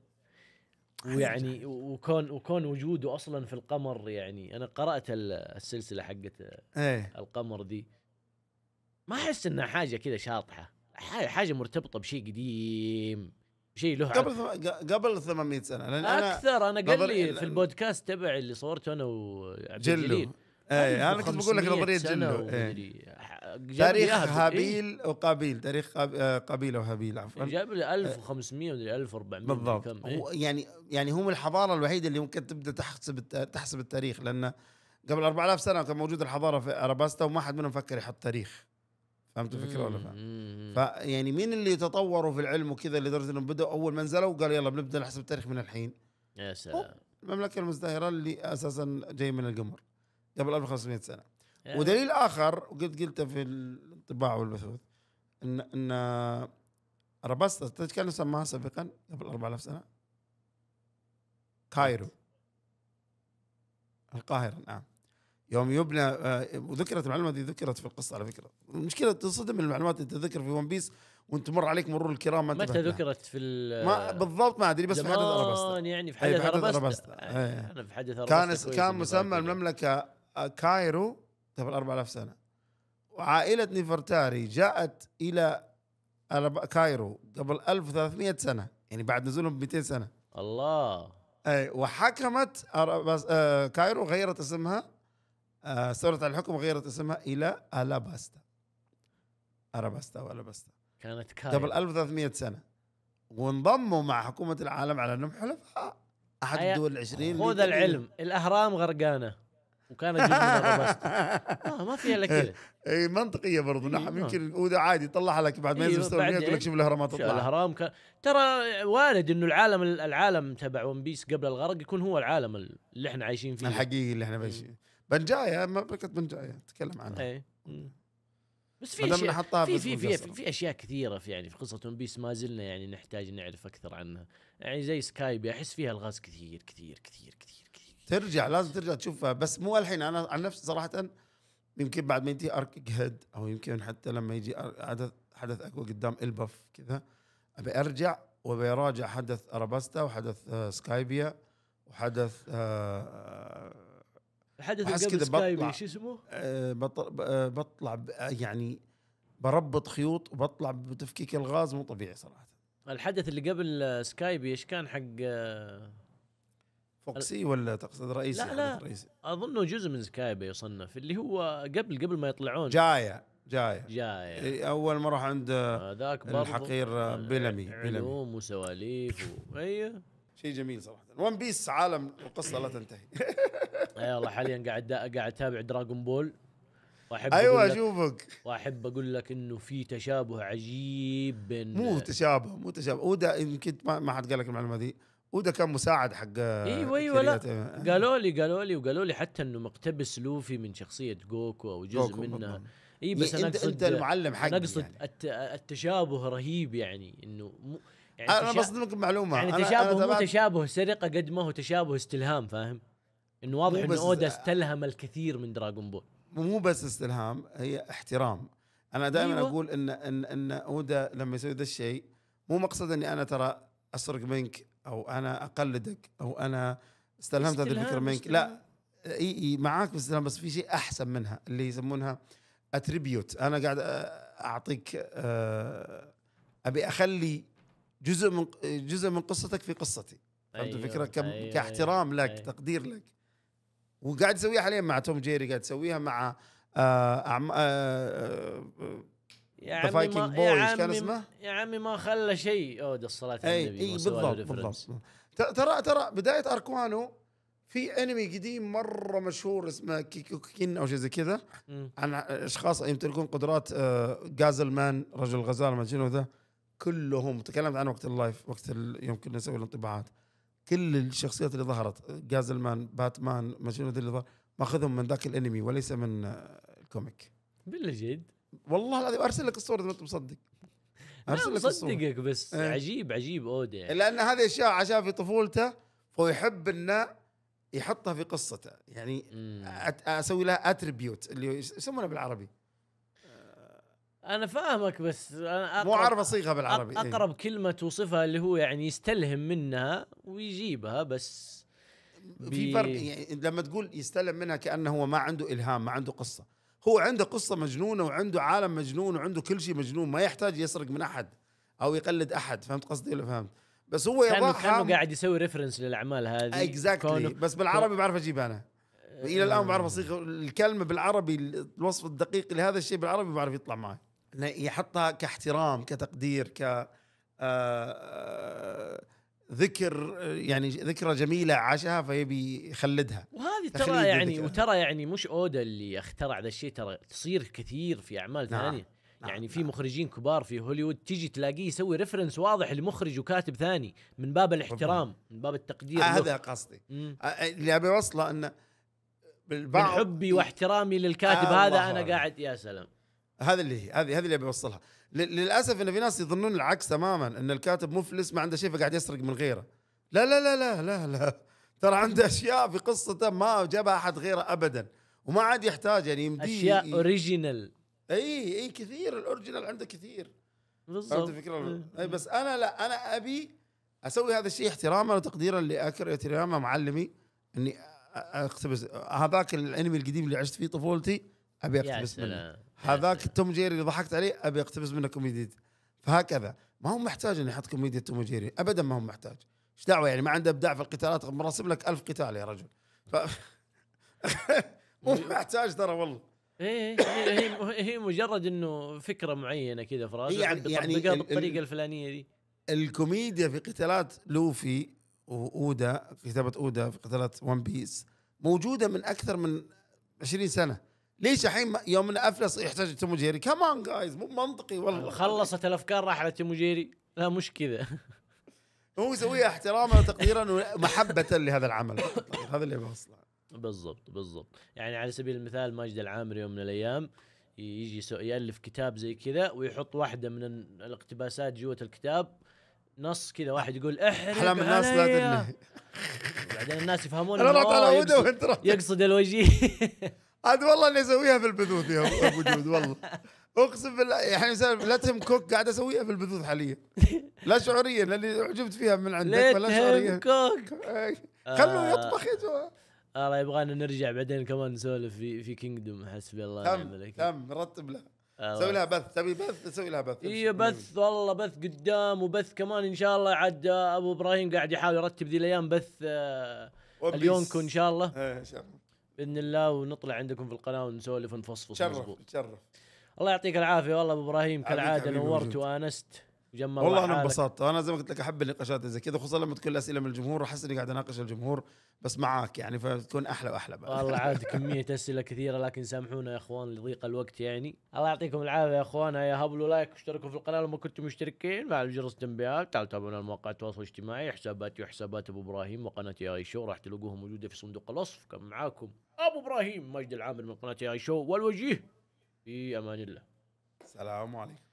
ويعني وكون وكون وجوده اصلا في القمر يعني انا قرات السلسله حقت ايه القمر دي ما احس انها حاجه كذا شاطحه حاجه مرتبطه بشيء قديم شيء له قبل ثم... قبل 800 سنه لأن أنا اكثر انا قبل لي في البودكاست تبعي اللي صورته انا وعبد الجليل اي انا كنت بقول لك نظريه جلو ايه. تاريخ إيه؟ هابيل إيه؟ وقابيل تاريخ آه، قابيل وهابيل عفوا إيه، جاب لي 1500 مدري 1400 بالضبط كم إيه؟ يعني يعني هم الحضاره الوحيده اللي ممكن تبدا تحسب تحسب التاريخ لان قبل 4000 سنه كان موجود الحضاره في اراباستا وما حد منهم فكر يحط تاريخ فهمت الفكره ولا لا؟ فيعني مين اللي تطوروا في العلم وكذا لدرجه انهم بداوا اول ما نزلوا وقالوا يلا بنبدا نحسب التاريخ من الحين يا سلام المملكه المزدهره اللي اساسا جاي من القمر قبل 1500 سنه إيه. ودليل اخر وقلت قلته في الطباع والبثوث ان ان ربسطه تدري كان سماها سابقا قبل 4000 سنه كايرو القاهره نعم يوم يبنى آه، وذكرت المعلومه دي ذكرت في القصه على فكره المشكله تصدم المعلومات اللي تذكر في ون بيس وانت تمر عليك مرور الكرام متى متى ذكرت في ما بالضبط ما ادري بس في حدث ارابستا يعني في حدث ارابستا انا في حدث ارابستا كان كان مسمى المملكه آه، كايرو قبل 4000 سنة وعائلة نفرتاري جاءت إلى كايرو قبل 1300 سنة يعني بعد نزولهم ب 200 سنة الله أي وحكمت آه، كايرو غيرت اسمها استولت آه، على الحكم وغيرت اسمها إلى ألاباستا أراباستا وألاباستا كانت كايرو قبل 1300 سنة وانضموا مع حكومة العالم على أنهم حلفاء أحد الدول العشرين خذ العلم الأهرام غرقانة وكان اجيب اه ما فيها الا كذا اي إيه، منطقيه برضو إيه، نعم يمكن الاولى عادي طلعها لك بعد ما إيه، ينزل مستوى يقول لك شوف الاهرامات تطلع الاهرام كان ترى وارد انه العالم العالم تبع ون بيس قبل الغرق يكون هو العالم اللي احنا عايشين فيه الحقيقي اللي احنا عايشين بنجايا مملكه بنجايا تكلم عنها اي بس في اشياء في في في, في اشياء كثيره في يعني في قصه ون بيس ما زلنا يعني نحتاج نعرف اكثر عنها يعني زي سكايبي احس فيها الغاز كثير كثير كثير كثير ترجع لازم ترجع تشوفها بس مو الحين انا عن نفسي صراحه يمكن بعد ما يجي ارك هيد او يمكن حتى لما يجي حدث حدث اقوى قدام البف كذا ابي ارجع وابي اراجع حدث اراباستا وحدث آه، سكايبيا وحدث آه، آه، الحدث اللي قبل بطلع شو اسمه؟ بطلع, بطلع يعني بربط خيوط وبطلع بتفكيك الغاز مو طبيعي صراحه الحدث اللي قبل سكايبي ايش كان حق فوكسي ولا تقصد رئيسي لا لا رئيسي. اظنه جزء من سكايبا يصنف اللي هو قبل قبل ما يطلعون جايه جايه جايه اول ما اروح عند هذاك الحقير بلمي علوم وسواليف و... ايوه شيء جميل صراحه ون بيس عالم القصة لا تنتهي اي والله حاليا قاعد قاعد اتابع دراغون بول واحب ايوه اشوفك واحب اقول لك انه في تشابه عجيب بين مو تشابه مو تشابه وده يمكن ما حد قال لك المعلومه دي وده كان مساعد حق ايوه ايوه لا إيه. قالوا لي قالوا لي وقالوا لي حتى انه مقتبس لوفي من شخصيه جوكو او جزء جوكو منها اي بس انا اقصد انت المعلم حقي نقصد يعني. التشابه رهيب يعني انه يعني انا بصدمك تشا... بمعلومه يعني أنا تشابه أنا مو تشابه سرقه قد ما هو تشابه استلهام فاهم؟ انه واضح انه اودا استلهم الكثير من دراغون بول مو بس استلهام هي احترام انا دائما أيوة. اقول ان ان ان اودا لما يسوي ذا الشيء مو مقصد اني انا ترى اسرق منك او انا اقلدك او انا استلهمت هذه الفكره منك لا اي اي معاك بس في شيء احسن منها اللي يسمونها اتريبيوت انا قاعد اعطيك آه، ابي اخلي جزء من جزء من قصتك في قصتي فهمت أيوه الفكره كم أيوه كاحترام أيوه لك أيوه تقدير لك وقاعد تسويها حاليا مع توم جيري قاعد تسويها مع آه آه آه يا عمي فايكنج بويز كان اسمه يا عمي ما خلى شيء اود الصلاه على إيه، النبي اي بالضبط بالضبط ترى ترى بدايه اركوانو في انمي قديم مره مشهور اسمه كيكوكين او شيء زي كذا عن اشخاص يمتلكون قدرات جازل آه، مان رجل الغزال ما شنو ذا كلهم تكلمت عن وقت اللايف وقت يوم كنا نسوي الانطباعات كل الشخصيات اللي ظهرت جازل مان باتمان ما شنو ذا اللي ظهر ماخذهم من ذاك الانمي وليس من آه، الكوميك جد والله العظيم ارسل لك الصور اذا ما انت مصدق ارسل لك مصدقك بس أه. عجيب عجيب اودا يعني. لان هذه اشياء عشان في طفولته فهو يحب انه يحطها في قصته يعني أت... اسوي لها اتريبيوت اللي يسمونها بالعربي انا فاهمك بس انا أقرب مو عارف اصيغها بالعربي إيه. اقرب ايه؟ كلمه توصفها اللي هو يعني يستلهم منها ويجيبها بس في فرق يعني لما تقول يستلم منها كانه هو ما عنده الهام ما عنده قصه هو عنده قصة مجنونة وعنده عالم مجنون وعنده كل شيء مجنون ما يحتاج يسرق من أحد أو يقلد أحد فهمت قصدي ولا فهمت بس هو يبغى كانه قاعد يسوي ريفرنس للأعمال هذه exactly. كونو... بس بالعربي بعرف أجيبها أنا الى الان بعرف اصيغ آه. الكلمه بالعربي الوصف الدقيق لهذا الشيء بالعربي بعرف يطلع معي يحطها كاحترام كتقدير ك آه, آه، ذكر يعني ذكرى جميله عاشها فيبي يخلدها وهذه ترى يعني وترى يعني مش اودا اللي اخترع ذا الشيء ترى تصير كثير في اعمال نعم. ثانيه نعم. يعني في نعم. مخرجين كبار في هوليوود تجي تلاقيه يسوي ريفرنس واضح لمخرج وكاتب ثاني من باب الاحترام من باب التقدير آه هذا قصدي آه، آه، اللي ابي اوصله انه بالبعض من حبي واحترامي للكاتب آه هذا انا قاعد يا سلام هذا اللي هي هذه هذه اللي ابي اوصلها للاسف ان في ناس يظنون العكس تماما ان الكاتب مفلس ما عنده شيء فقاعد يسرق من غيره لا لا لا لا لا لا ترى عنده اشياء في قصته ما جابها احد غيره ابدا وما عاد يحتاج يعني يمدي اشياء اوريجينال اي اي كثير الاوريجينال عنده كثير بالضبط الفكره اي بس انا لا انا ابي اسوي هذا الشيء احتراما وتقديرا لاكر ترياما معلمي اني اقتبس هذاك الانمي القديم اللي عشت فيه طفولتي ابي اقتبس منه هذاك توم جيري اللي ضحكت عليه ابي اقتبس منه كوميديا فهكذا ما هو محتاج اني احط كوميديا توم جيري ابدا ما هو محتاج ايش دعوه يعني ما عنده ابداع في القتالات مراسم لك ألف قتال يا رجل ف... مو محتاج ترى والله ايه, إيه،, إيه، هي هي مجرد انه فكره معينه كذا في راسك يعني يعني بالطريقه الفلانيه دي الكوميديا في قتالات لوفي واودا كتابه اودا في قتالات ون بيس موجوده من اكثر من 20 سنه ليش الحين يوم انه افلس يحتاج تيموجيري كمان جايز مو منطقي والله خلصت الافكار راح على تيموجيري لا مش كذا هو يسويها احتراما وتقديرا ومحبه لهذا العمل طيب، هذا اللي بوصله بالضبط بالضبط يعني على سبيل المثال ماجد العامري يوم من الايام يجي يالف كتاب زي كذا ويحط واحده من الاقتباسات جوه الكتاب نص كذا واحد يقول احرق احلام الناس لا تدري بعدين الناس يفهمون انا رحت على وانت رحت يقصد الوجيه عاد والله اني اسويها في البثوث يا ابو جود والله اقسم بالله يعني لا تم كوك قاعد اسويها في البثوث حاليا لا شعوريا لاني اعجبت فيها من عندك لا شعوريا كوك إيه. خلوه آه. يطبخ يا جماعه الله يبغانا نرجع بعدين كمان نسولف في في كينجدوم حسبي الله ونعم الوكيل تم رتب له آه، سوي لها بث تبي بث سوي لها بث اي بث والله بث قدام وبث كمان ان شاء الله عاد آه، ابو ابراهيم قاعد يحاول يرتب ذي الايام بث اليونكو ان شاء الله ايه ان شاء الله باذن الله ونطلع عندكم في القناه ونسولف ونفصفص تشرف تشرف الله يعطيك العافيه والله ابو ابراهيم كالعاده نورت وانست وجمع والله انا انبسطت انا زي ما قلت لك احب النقاشات زي كذا خصوصا لما تكون الاسئله من الجمهور احس اني قاعد اناقش الجمهور بس معاك يعني فتكون احلى واحلى بقى والله عاد كميه اسئله كثيره لكن سامحونا يا اخوان لضيق الوقت يعني الله يعطيكم العافيه يا اخوان يا هبلوا لايك واشتركوا في القناه لو ما كنتم مشتركين مع الجرس التنبيهات تعالوا تابعونا على مواقع التواصل الاجتماعي حساباتي وحسابات ابو ابراهيم وقناتي اي شو راح تلقوها موجوده في صندوق الوصف كان معاكم ابو ابراهيم مجد العامر من قناه اي شو والوجيه في امان الله السلام عليكم